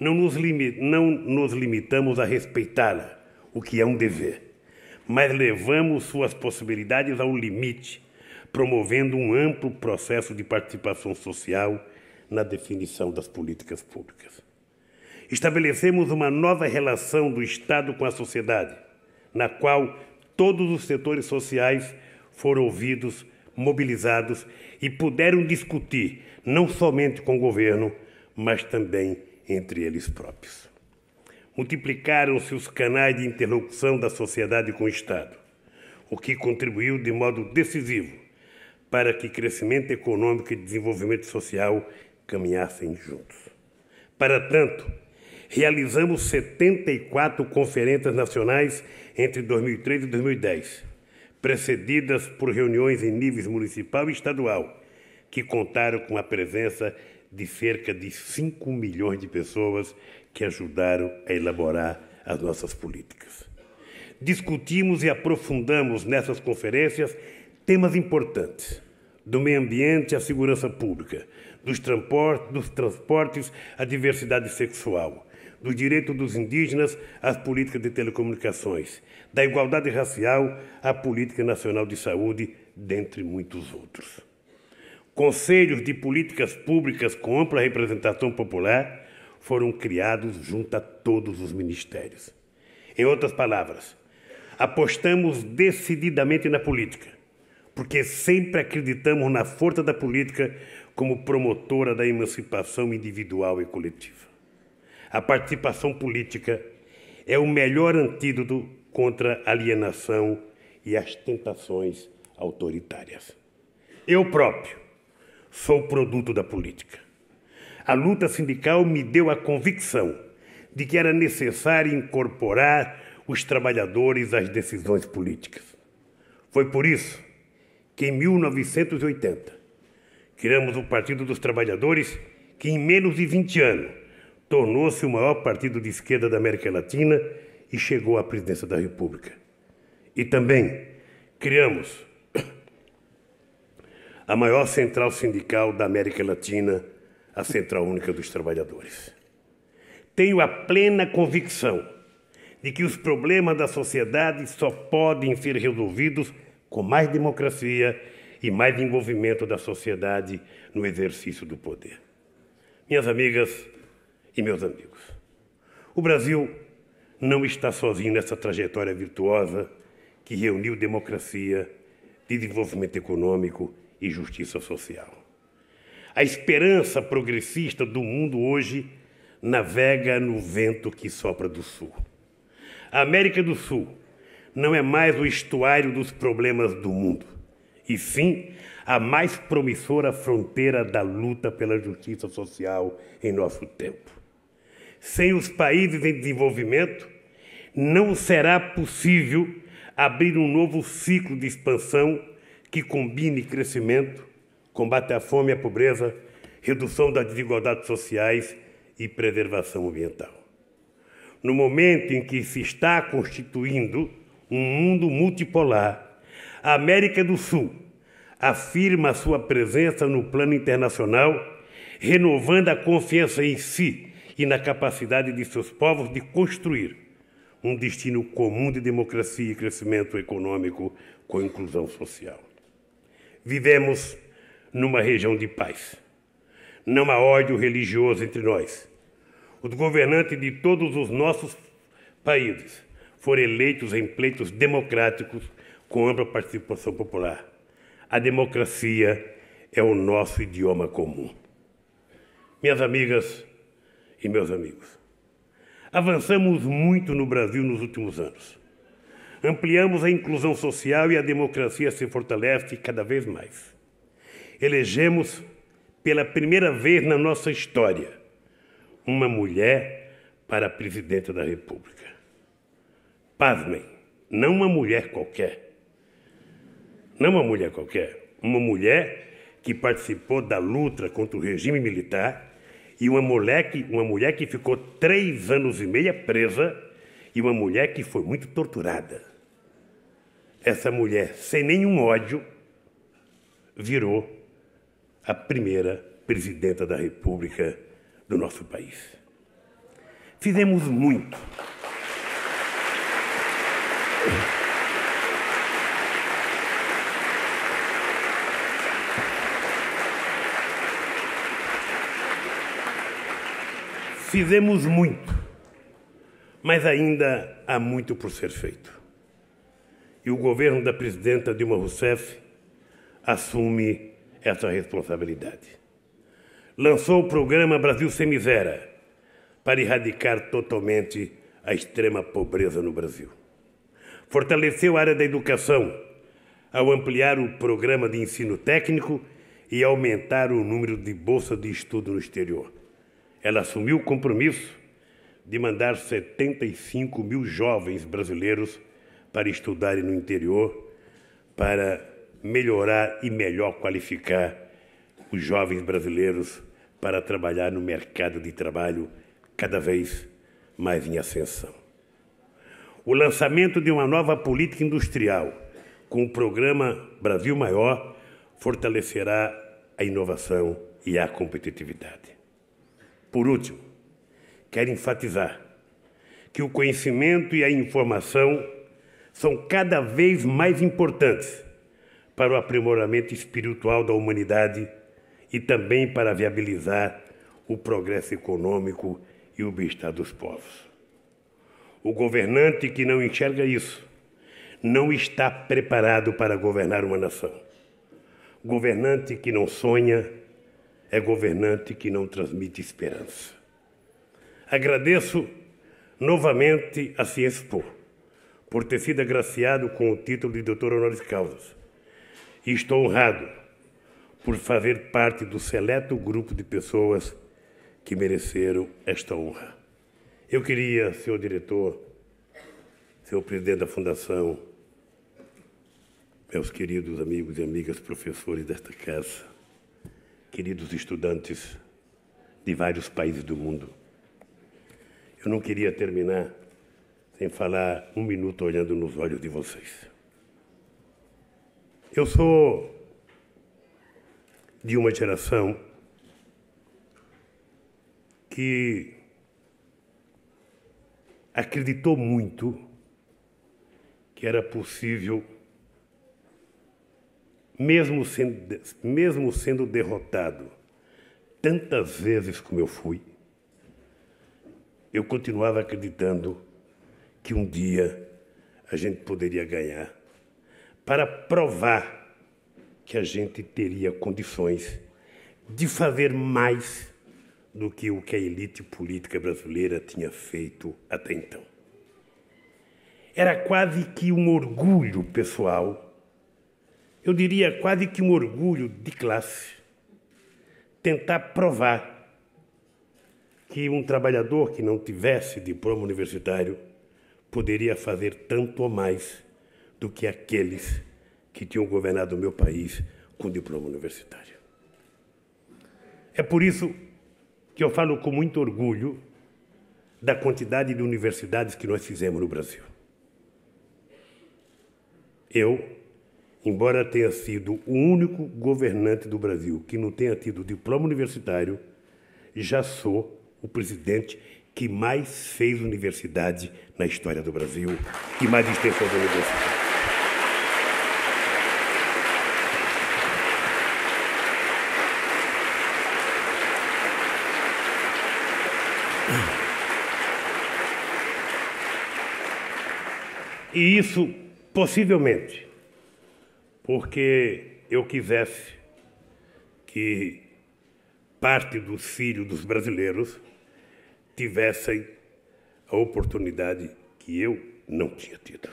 Não nos, não nos limitamos a respeitá-la, o que é um dever, mas levamos suas possibilidades ao limite promovendo um amplo processo de participação social na definição das políticas públicas. Estabelecemos uma nova relação do Estado com a sociedade, na qual todos os setores sociais foram ouvidos, mobilizados e puderam discutir, não somente com o governo, mas também entre eles próprios. Multiplicaram-se os canais de interlocução da sociedade com o Estado, o que contribuiu de modo decisivo para que crescimento econômico e desenvolvimento social caminhassem juntos. Para tanto, realizamos 74 conferências nacionais entre 2003 e 2010, precedidas por reuniões em níveis municipal e estadual, que contaram com a presença de cerca de 5 milhões de pessoas que ajudaram a elaborar as nossas políticas. Discutimos e aprofundamos nessas conferências Temas importantes: do meio ambiente à segurança pública, dos transportes, dos transportes à diversidade sexual, dos direitos dos indígenas às políticas de telecomunicações, da igualdade racial à política nacional de saúde, dentre muitos outros. Conselhos de políticas públicas com ampla representação popular foram criados junto a todos os ministérios. Em outras palavras, apostamos decididamente na política, porque sempre acreditamos na força da política como promotora da emancipação individual e coletiva. A participação política é o melhor antídoto contra a alienação e as tentações autoritárias. Eu próprio sou produto da política. A luta sindical me deu a convicção de que era necessário incorporar os trabalhadores às decisões políticas. Foi por isso que em 1980 criamos o Partido dos Trabalhadores, que em menos de 20 anos tornou-se o maior partido de esquerda da América Latina e chegou à presidência da República. E também criamos a maior central sindical da América Latina, a Central Única dos Trabalhadores. Tenho a plena convicção de que os problemas da sociedade só podem ser resolvidos com mais democracia e mais envolvimento da sociedade no exercício do poder. Minhas amigas e meus amigos, o Brasil não está sozinho nessa trajetória virtuosa que reuniu democracia, desenvolvimento econômico e justiça social. A esperança progressista do mundo hoje navega no vento que sopra do Sul. A América do Sul, não é mais o estuário dos problemas do mundo, e sim a mais promissora fronteira da luta pela justiça social em nosso tempo. Sem os países em desenvolvimento, não será possível abrir um novo ciclo de expansão que combine crescimento, combate à fome e à pobreza, redução das desigualdades sociais e preservação ambiental. No momento em que se está constituindo um mundo multipolar. A América do Sul afirma sua presença no plano internacional, renovando a confiança em si e na capacidade de seus povos de construir um destino comum de democracia e crescimento econômico com inclusão social. Vivemos numa região de paz. Não há ódio religioso entre nós. Os governantes de todos os nossos países foram eleitos em pleitos democráticos com ampla participação popular. A democracia é o nosso idioma comum. Minhas amigas e meus amigos, avançamos muito no Brasil nos últimos anos. Ampliamos a inclusão social e a democracia se fortalece cada vez mais. Elegemos pela primeira vez na nossa história uma mulher para presidente da República. Pasmem, não uma mulher qualquer. Não uma mulher qualquer. Uma mulher que participou da luta contra o regime militar e uma mulher que, uma mulher que ficou três anos e meio presa e uma mulher que foi muito torturada. Essa mulher, sem nenhum ódio, virou a primeira presidenta da República do nosso país. Fizemos muito. Fizemos muito, mas ainda há muito por ser feito. E o governo da presidenta Dilma Rousseff assume essa responsabilidade. Lançou o programa Brasil Sem Miséria para erradicar totalmente a extrema pobreza no Brasil. Fortaleceu a área da educação ao ampliar o programa de ensino técnico e aumentar o número de bolsas de estudo no exterior ela assumiu o compromisso de mandar 75 mil jovens brasileiros para estudarem no interior, para melhorar e melhor qualificar os jovens brasileiros para trabalhar no mercado de trabalho cada vez mais em ascensão. O lançamento de uma nova política industrial com o programa Brasil Maior fortalecerá a inovação e a competitividade. Por último, quero enfatizar que o conhecimento e a informação são cada vez mais importantes para o aprimoramento espiritual da humanidade e também para viabilizar o progresso econômico e o bem-estar dos povos. O governante que não enxerga isso não está preparado para governar uma nação. O governante que não sonha, é governante que não transmite esperança. Agradeço novamente a Ciexpo por ter sido agraciado com o título de doutor honoris causa e estou honrado por fazer parte do seleto grupo de pessoas que mereceram esta honra. Eu queria, senhor diretor, senhor presidente da Fundação, meus queridos amigos e amigas professores desta casa, queridos estudantes de vários países do mundo. Eu não queria terminar sem falar um minuto olhando nos olhos de vocês. Eu sou de uma geração que acreditou muito que era possível mesmo sendo, mesmo sendo derrotado tantas vezes como eu fui, eu continuava acreditando que um dia a gente poderia ganhar para provar que a gente teria condições de fazer mais do que o que a elite política brasileira tinha feito até então. Era quase que um orgulho pessoal eu diria quase que um orgulho de classe, tentar provar que um trabalhador que não tivesse diploma universitário poderia fazer tanto ou mais do que aqueles que tinham governado o meu país com diploma universitário. É por isso que eu falo com muito orgulho da quantidade de universidades que nós fizemos no Brasil. Eu, embora tenha sido o único governante do Brasil que não tenha tido diploma universitário, já sou o presidente que mais fez universidade na história do Brasil, que mais extensão da universidade. E isso, possivelmente, porque eu quisesse que parte dos filhos dos brasileiros tivessem a oportunidade que eu não tinha tido.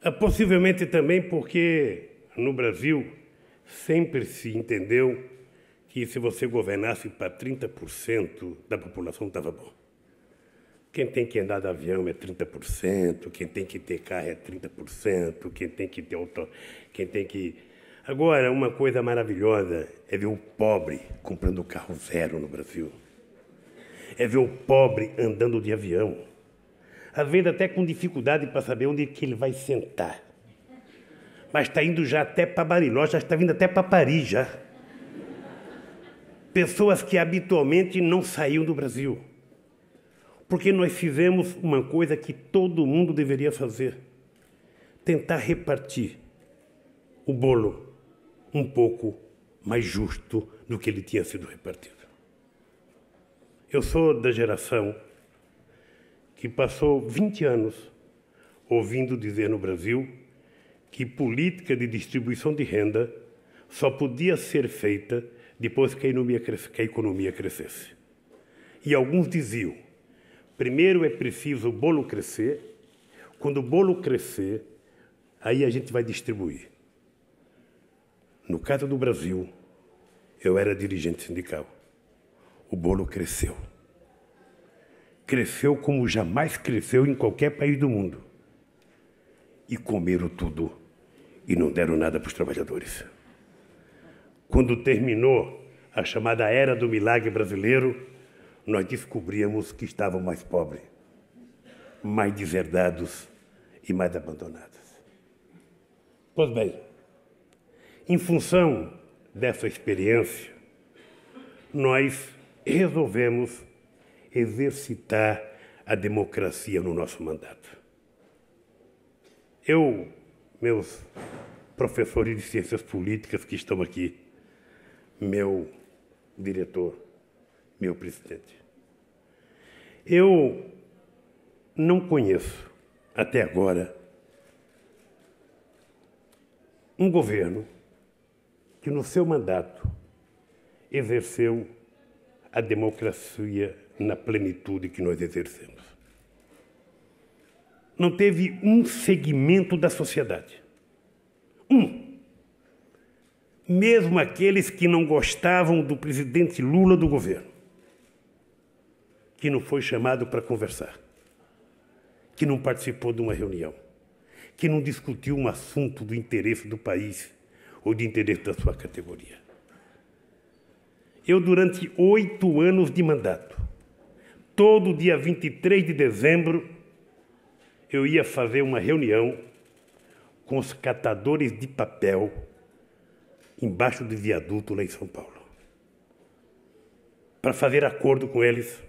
Ah, possivelmente também porque no Brasil sempre se entendeu que se você governasse para 30% da população estava bom. Quem tem que andar de avião é 30%, quem tem que ter carro é 30%, quem tem que ter auto, quem tem que Agora, uma coisa maravilhosa é ver o pobre comprando carro zero no Brasil. É ver o pobre andando de avião. Às vezes até com dificuldade para saber onde é que ele vai sentar. Mas está indo já até para Bariloche, já está vindo até para Paris já. Pessoas que habitualmente não saíam do Brasil porque nós fizemos uma coisa que todo mundo deveria fazer: tentar repartir o bolo um pouco mais justo do que ele tinha sido repartido. Eu sou da geração que passou 20 anos ouvindo dizer no Brasil que política de distribuição de renda só podia ser feita depois que a economia, que a economia crescesse. E alguns diziam Primeiro é preciso o bolo crescer. Quando o bolo crescer, aí a gente vai distribuir. No caso do Brasil, eu era dirigente sindical. O bolo cresceu. Cresceu como jamais cresceu em qualquer país do mundo. E comeram tudo e não deram nada para os trabalhadores. Quando terminou a chamada Era do Milagre Brasileiro, nós descobríamos que estavam mais pobres, mais deserdados e mais abandonados. Pois bem, em função dessa experiência, nós resolvemos exercitar a democracia no nosso mandato. Eu, meus professores de ciências políticas que estão aqui, meu diretor, meu presidente. Eu não conheço, até agora, um governo que no seu mandato exerceu a democracia na plenitude que nós exercemos. Não teve um segmento da sociedade. Um. Mesmo aqueles que não gostavam do presidente Lula do governo que não foi chamado para conversar, que não participou de uma reunião, que não discutiu um assunto do interesse do país ou de interesse da sua categoria. Eu, durante oito anos de mandato, todo dia 23 de dezembro, eu ia fazer uma reunião com os catadores de papel embaixo do viaduto lá em São Paulo, para fazer acordo com eles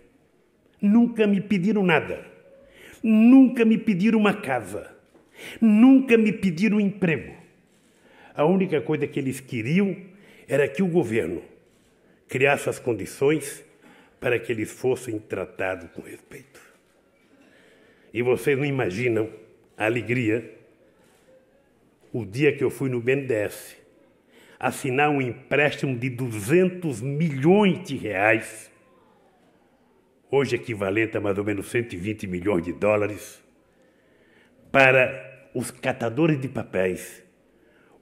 Nunca me pediram nada. Nunca me pediram uma casa. Nunca me pediram um emprego. A única coisa que eles queriam era que o governo criasse as condições para que eles fossem tratados com respeito. E vocês não imaginam a alegria o dia que eu fui no BNDES assinar um empréstimo de 200 milhões de reais hoje equivalente a mais ou menos 120 milhões de dólares, para os catadores de papéis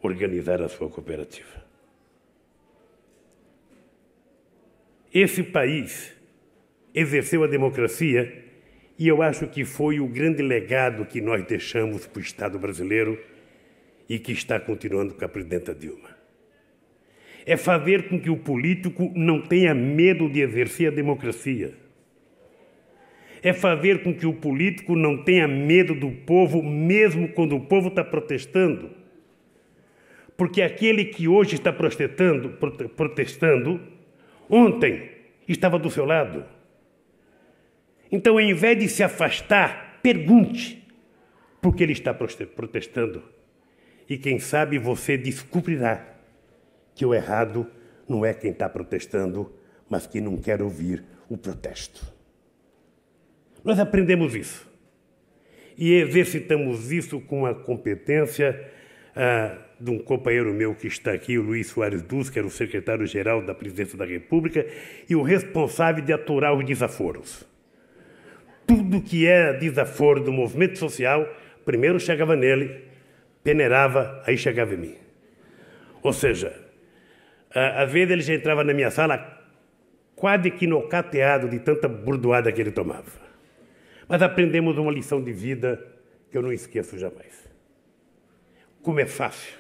organizar a sua cooperativa. Esse país exerceu a democracia e eu acho que foi o grande legado que nós deixamos para o Estado brasileiro e que está continuando com a presidenta Dilma. É fazer com que o político não tenha medo de exercer a democracia é fazer com que o político não tenha medo do povo, mesmo quando o povo está protestando. Porque aquele que hoje está protestando, protestando ontem estava do seu lado. Então, ao invés de se afastar, pergunte por que ele está protestando. E quem sabe você descobrirá que o errado não é quem está protestando, mas quem não quer ouvir o protesto. Nós aprendemos isso e exercitamos é isso com a competência ah, de um companheiro meu que está aqui, o Luiz Soares Duz, que era o secretário-geral da Presidência da República e o responsável de aturar os desaforos. Tudo que é desaforo do movimento social, primeiro chegava nele, peneirava, aí chegava em mim. Ou seja, às vezes ele já entrava na minha sala quase que nocateado de tanta burdoada que ele tomava. Mas aprendemos uma lição de vida que eu não esqueço jamais. Como é fácil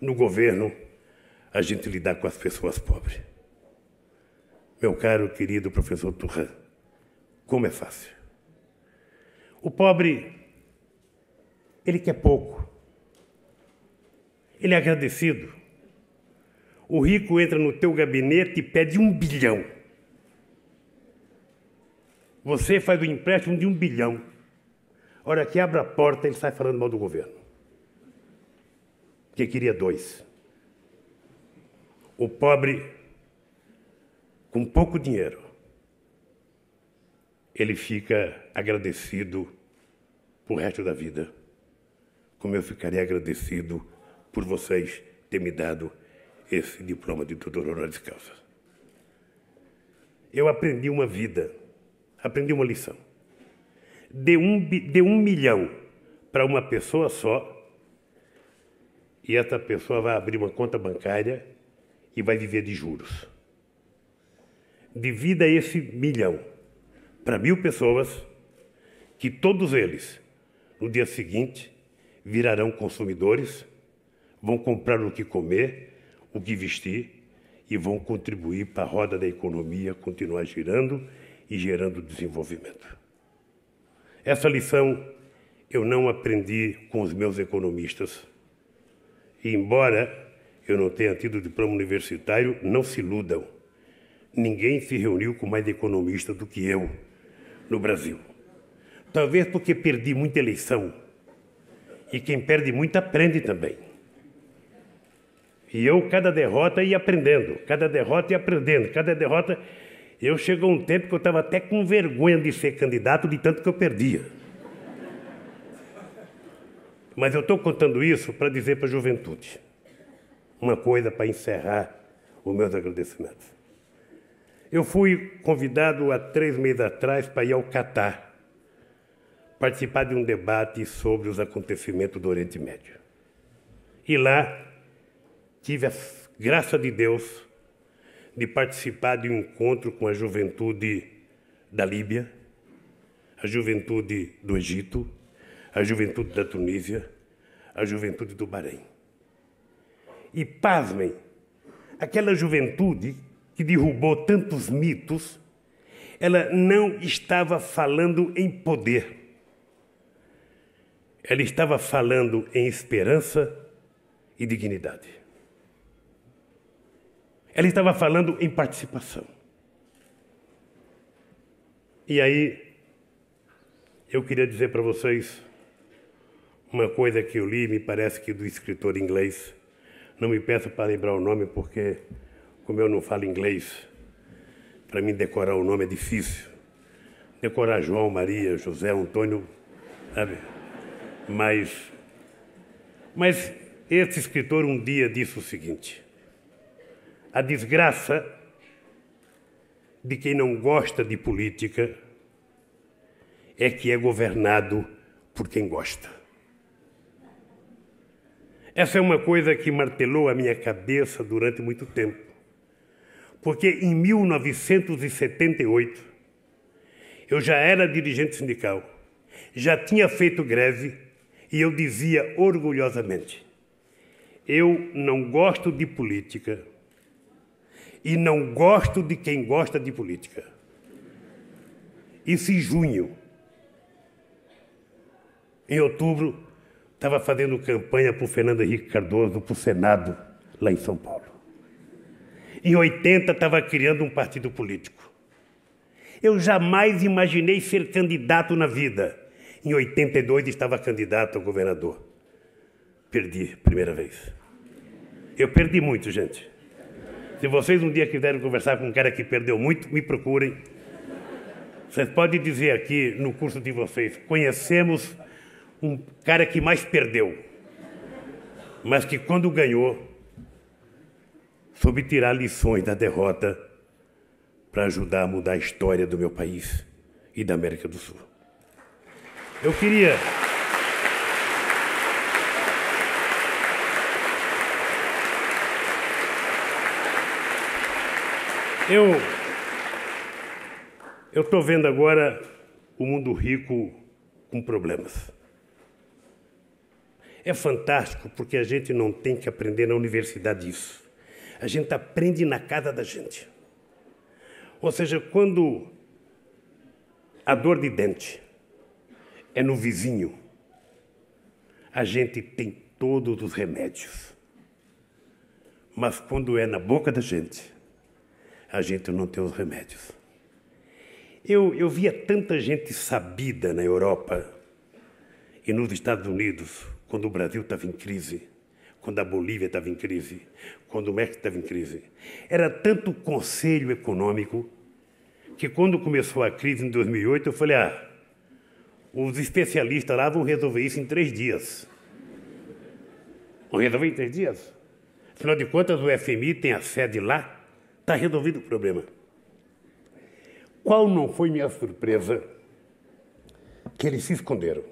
no governo a gente lidar com as pessoas pobres. Meu caro querido professor Turran, como é fácil. O pobre, ele quer pouco. Ele é agradecido. O rico entra no teu gabinete e pede um bilhão. Você faz um empréstimo de um bilhão. Ora que abre a porta, ele sai falando mal do governo. Porque queria dois. O pobre, com pouco dinheiro, ele fica agradecido por resto da vida. Como eu ficaria agradecido por vocês terem me dado esse diploma de doutor honoris causa. Eu aprendi uma vida aprendi uma lição. De um, de um milhão para uma pessoa só, e essa pessoa vai abrir uma conta bancária e vai viver de juros. Divida esse milhão para mil pessoas, que todos eles, no dia seguinte, virarão consumidores, vão comprar o que comer, o que vestir e vão contribuir para a roda da economia continuar girando e gerando desenvolvimento. Essa lição eu não aprendi com os meus economistas. E, embora eu não tenha tido diploma universitário, não se iludam. Ninguém se reuniu com mais economista do que eu no Brasil. Talvez porque perdi muita eleição. E quem perde muito aprende também. E eu, cada derrota, ia aprendendo, cada derrota ia aprendendo, cada derrota eu chegou um tempo que eu estava até com vergonha de ser candidato, de tanto que eu perdia. Mas eu estou contando isso para dizer para a juventude uma coisa para encerrar os meus agradecimentos. Eu fui convidado há três meses atrás para ir ao Catar participar de um debate sobre os acontecimentos do Oriente Médio. E lá tive a graça de Deus de participar de um encontro com a juventude da Líbia, a juventude do Egito, a juventude da Tunísia, a juventude do Bahrein. E pasmem, aquela juventude que derrubou tantos mitos, ela não estava falando em poder. Ela estava falando em esperança e dignidade. Ela estava falando em participação. E aí, eu queria dizer para vocês uma coisa que eu li, me parece que do escritor inglês. Não me peço para lembrar o nome, porque, como eu não falo inglês, para mim decorar o nome é difícil. Decorar João, Maria, José, Antônio, sabe? Mas, mas esse escritor um dia disse o seguinte: a desgraça de quem não gosta de política é que é governado por quem gosta. Essa é uma coisa que martelou a minha cabeça durante muito tempo, porque em 1978 eu já era dirigente sindical, já tinha feito greve e eu dizia orgulhosamente: eu não gosto de política e não gosto de quem gosta de política. Isso em junho. Em outubro, estava fazendo campanha para o Fernando Henrique Cardoso, para o Senado, lá em São Paulo. Em 80, estava criando um partido político. Eu jamais imaginei ser candidato na vida. Em 82, estava candidato a governador. Perdi, primeira vez. Eu perdi muito, gente. Se vocês um dia quiserem conversar com um cara que perdeu muito, me procurem. Vocês podem dizer aqui no curso de vocês: conhecemos um cara que mais perdeu, mas que quando ganhou, soube tirar lições da derrota para ajudar a mudar a história do meu país e da América do Sul. Eu queria. Eu eu estou vendo agora o mundo rico com problemas. É fantástico porque a gente não tem que aprender na universidade isso. A gente aprende na casa da gente. Ou seja, quando a dor de dente é no vizinho, a gente tem todos os remédios. Mas quando é na boca da gente, a gente não tem os remédios. Eu, eu via tanta gente sabida na Europa e nos Estados Unidos, quando o Brasil estava em crise, quando a Bolívia estava em crise, quando o México estava em crise. Era tanto conselho econômico que quando começou a crise em 2008, eu falei, ah, os especialistas lá vão resolver isso em três dias. Vão resolver em três dias? Afinal de contas, o FMI tem a sede lá Está resolvido o problema. Qual não foi minha surpresa? Que eles se esconderam.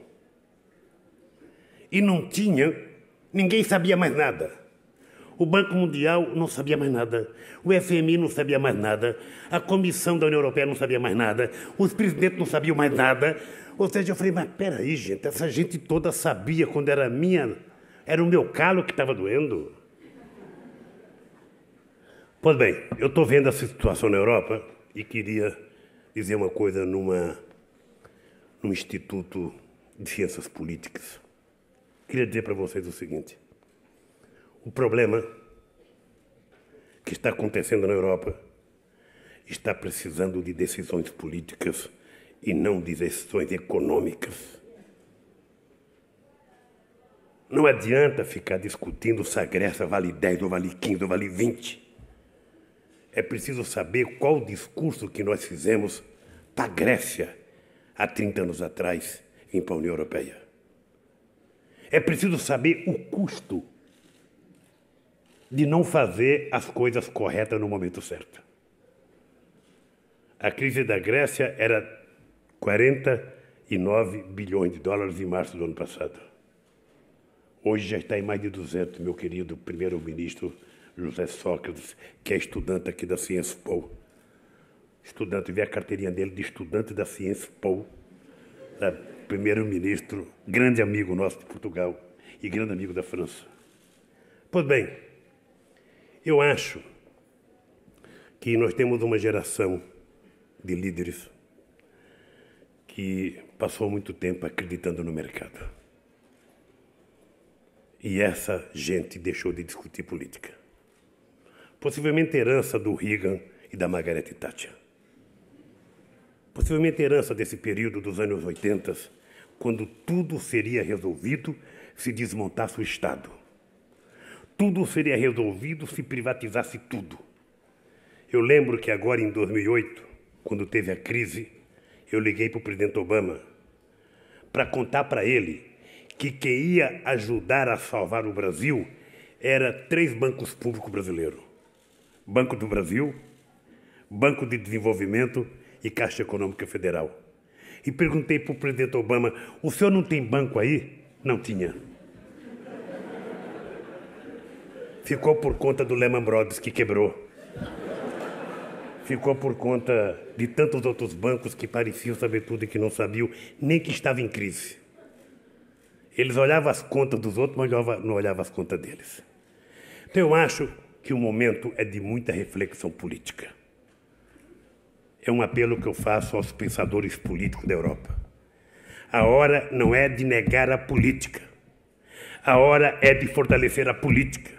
E não tinha, ninguém sabia mais nada. O Banco Mundial não sabia mais nada. O FMI não sabia mais nada. A Comissão da União Europeia não sabia mais nada. Os presidentes não sabiam mais nada. Ou seja, eu falei, mas peraí, gente, essa gente toda sabia quando era minha. Era o meu calo que estava doendo. Pois bem, eu estou vendo essa situação na Europa e queria dizer uma coisa numa, num Instituto de Ciências Políticas. Queria dizer para vocês o seguinte: o problema que está acontecendo na Europa está precisando de decisões políticas e não de decisões econômicas. Não adianta ficar discutindo se a Grécia vale 10 ou vale 15 ou vale 20 é preciso saber qual o discurso que nós fizemos para a Grécia há 30 anos atrás em para a União Europeia. É preciso saber o custo de não fazer as coisas corretas no momento certo. A crise da Grécia era 49 bilhões de dólares em março do ano passado. Hoje já está em mais de 200, meu querido primeiro-ministro José Sócrates, que é estudante aqui da Ciência Pou, Estudante, vê a carteirinha dele de estudante da Ciência Pou, é, Primeiro-ministro, grande amigo nosso de Portugal e grande amigo da França. Pois bem, eu acho que nós temos uma geração de líderes que passou muito tempo acreditando no mercado. E essa gente deixou de discutir política possivelmente herança do Reagan e da Margaret Thatcher. Possivelmente herança desse período dos anos 80, quando tudo seria resolvido se desmontasse o Estado. Tudo seria resolvido se privatizasse tudo. Eu lembro que agora em 2008, quando teve a crise, eu liguei para o presidente Obama para contar para ele que quem ia ajudar a salvar o Brasil era três bancos públicos brasileiros. Banco do Brasil, Banco de Desenvolvimento e Caixa Econômica Federal. E perguntei para o presidente Obama: o senhor não tem banco aí? Não tinha. Ficou por conta do Lehman Brothers que quebrou. Ficou por conta de tantos outros bancos que pareciam saber tudo e que não sabiam, nem que estava em crise. Eles olhavam as contas dos outros, mas não olhavam as contas deles. Então eu acho que o momento é de muita reflexão política. É um apelo que eu faço aos pensadores políticos da Europa. A hora não é de negar a política. A hora é de fortalecer a política.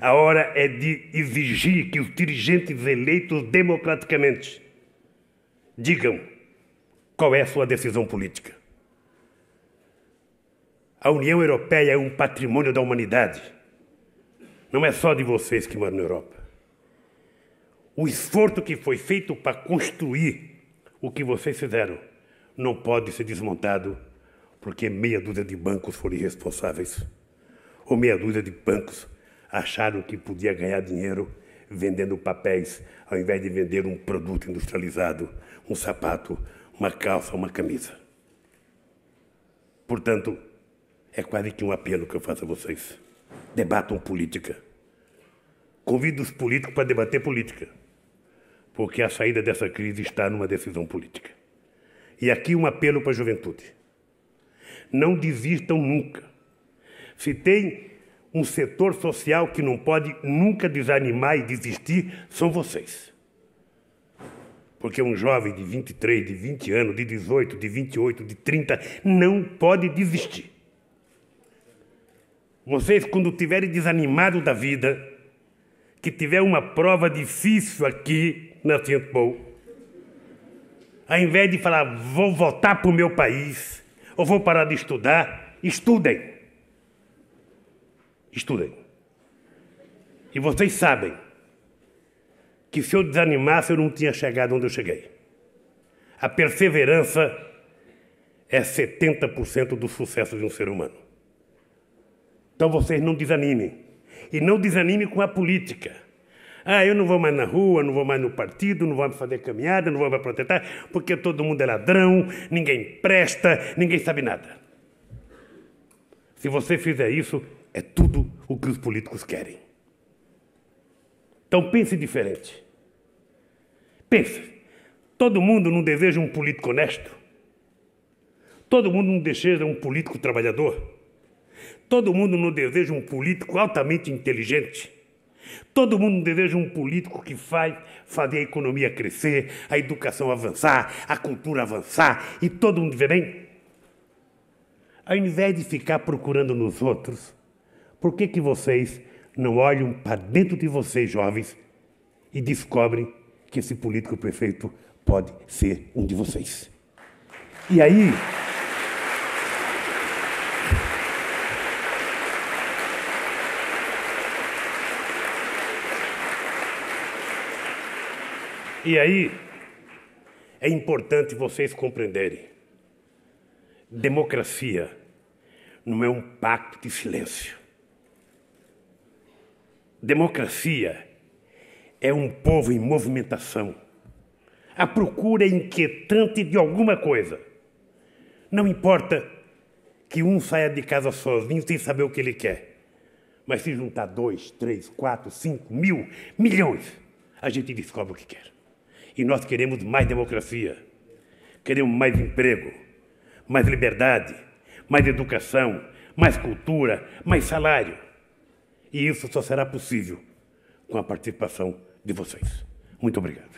A hora é de exigir que os dirigentes eleitos democraticamente digam qual é a sua decisão política. A União Europeia é um patrimônio da humanidade não é só de vocês que moram na Europa. O esforço que foi feito para construir o que vocês fizeram não pode ser desmontado porque meia dúzia de bancos foram irresponsáveis. Ou meia dúzia de bancos acharam que podia ganhar dinheiro vendendo papéis ao invés de vender um produto industrializado, um sapato, uma calça, uma camisa. Portanto, é quase que um apelo que eu faço a vocês. Debatam política. Convido os políticos para debater política, porque a saída dessa crise está numa decisão política. E aqui um apelo para a juventude. Não desistam nunca. Se tem um setor social que não pode nunca desanimar e desistir, são vocês. Porque um jovem de 23, de 20 anos, de 18, de 28, de 30, não pode desistir. Vocês, quando estiverem desanimados da vida, que tiver uma prova difícil aqui na Sciences Po, ao invés de falar, vou voltar para o meu país, ou vou parar de estudar, estudem. Estudem. E vocês sabem que se eu desanimasse, eu não tinha chegado onde eu cheguei. A perseverança é 70% do sucesso de um ser humano. Então vocês não desanimem. E não desanime com a política. Ah, eu não vou mais na rua, não vou mais no partido, não vou mais fazer caminhada, não vou mais protestar, porque todo mundo é ladrão, ninguém presta, ninguém sabe nada. Se você fizer isso, é tudo o que os políticos querem. Então pense diferente. Pense. Todo mundo não deseja um político honesto. Todo mundo não deseja um político trabalhador. Todo mundo não deseja um político altamente inteligente. Todo mundo deseja um político que faz fazer a economia crescer, a educação avançar, a cultura avançar e todo mundo viver bem. Ao invés de ficar procurando nos outros, por que, que vocês não olham para dentro de vocês, jovens, e descobrem que esse político prefeito pode ser um de vocês? E aí. E aí, é importante vocês compreenderem: democracia não é um pacto de silêncio. Democracia é um povo em movimentação, à procura é inquietante de alguma coisa. Não importa que um saia de casa sozinho sem saber o que ele quer, mas se juntar dois, três, quatro, cinco mil, milhões, a gente descobre o que quer. E nós queremos mais democracia, queremos mais emprego, mais liberdade, mais educação, mais cultura, mais salário. E isso só será possível com a participação de vocês. Muito obrigado.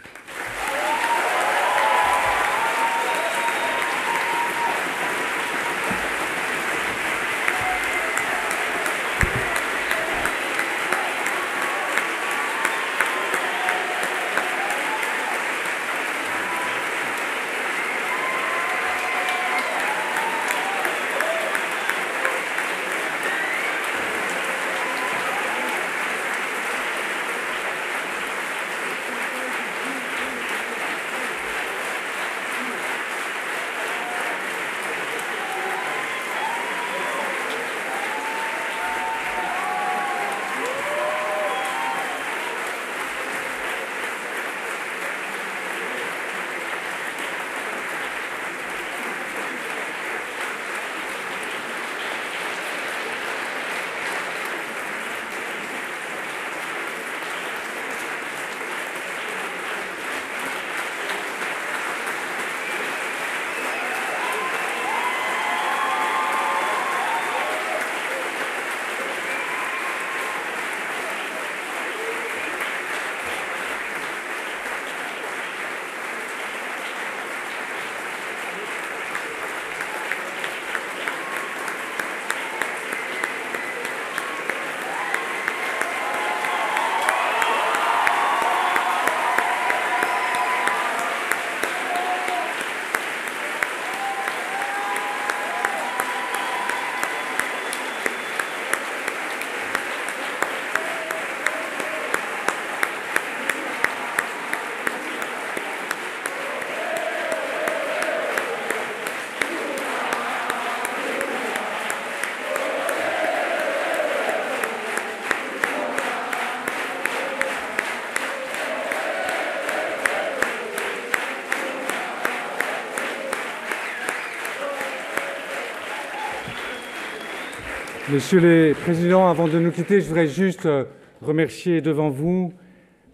Monsieur le Président, avant de nous quitter, je voudrais juste euh, remercier devant vous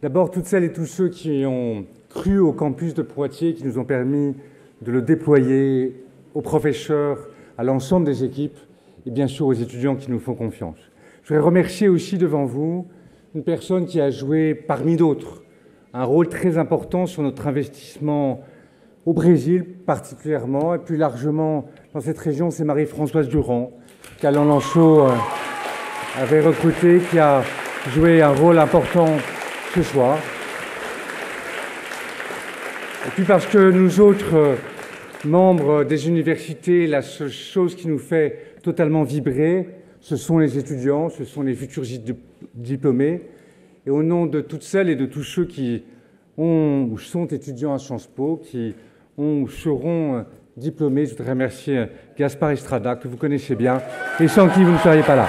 d'abord toutes celles et tous ceux qui ont cru au campus de Poitiers, qui nous ont permis de le déployer aux professeurs, à l'ensemble des équipes et bien sûr aux étudiants qui nous font confiance. Je voudrais remercier aussi devant vous une personne qui a joué parmi d'autres un rôle très important sur notre investissement au Brésil particulièrement et plus largement dans cette région, c'est Marie-Françoise Durand qu'Alain Lanchot euh, avait recruté, qui a joué un rôle important ce soir. Et puis parce que nous autres euh, membres des universités, la seule chose qui nous fait totalement vibrer, ce sont les étudiants, ce sont les futurs diplômés. Et au nom de toutes celles et de tous ceux qui ont ou sont étudiants à Sciences Po, qui ont ou seront euh, Diplômé, Je voudrais remercier euh, Gaspard Estrada, que vous connaissez bien, et sans qui vous ne seriez pas là.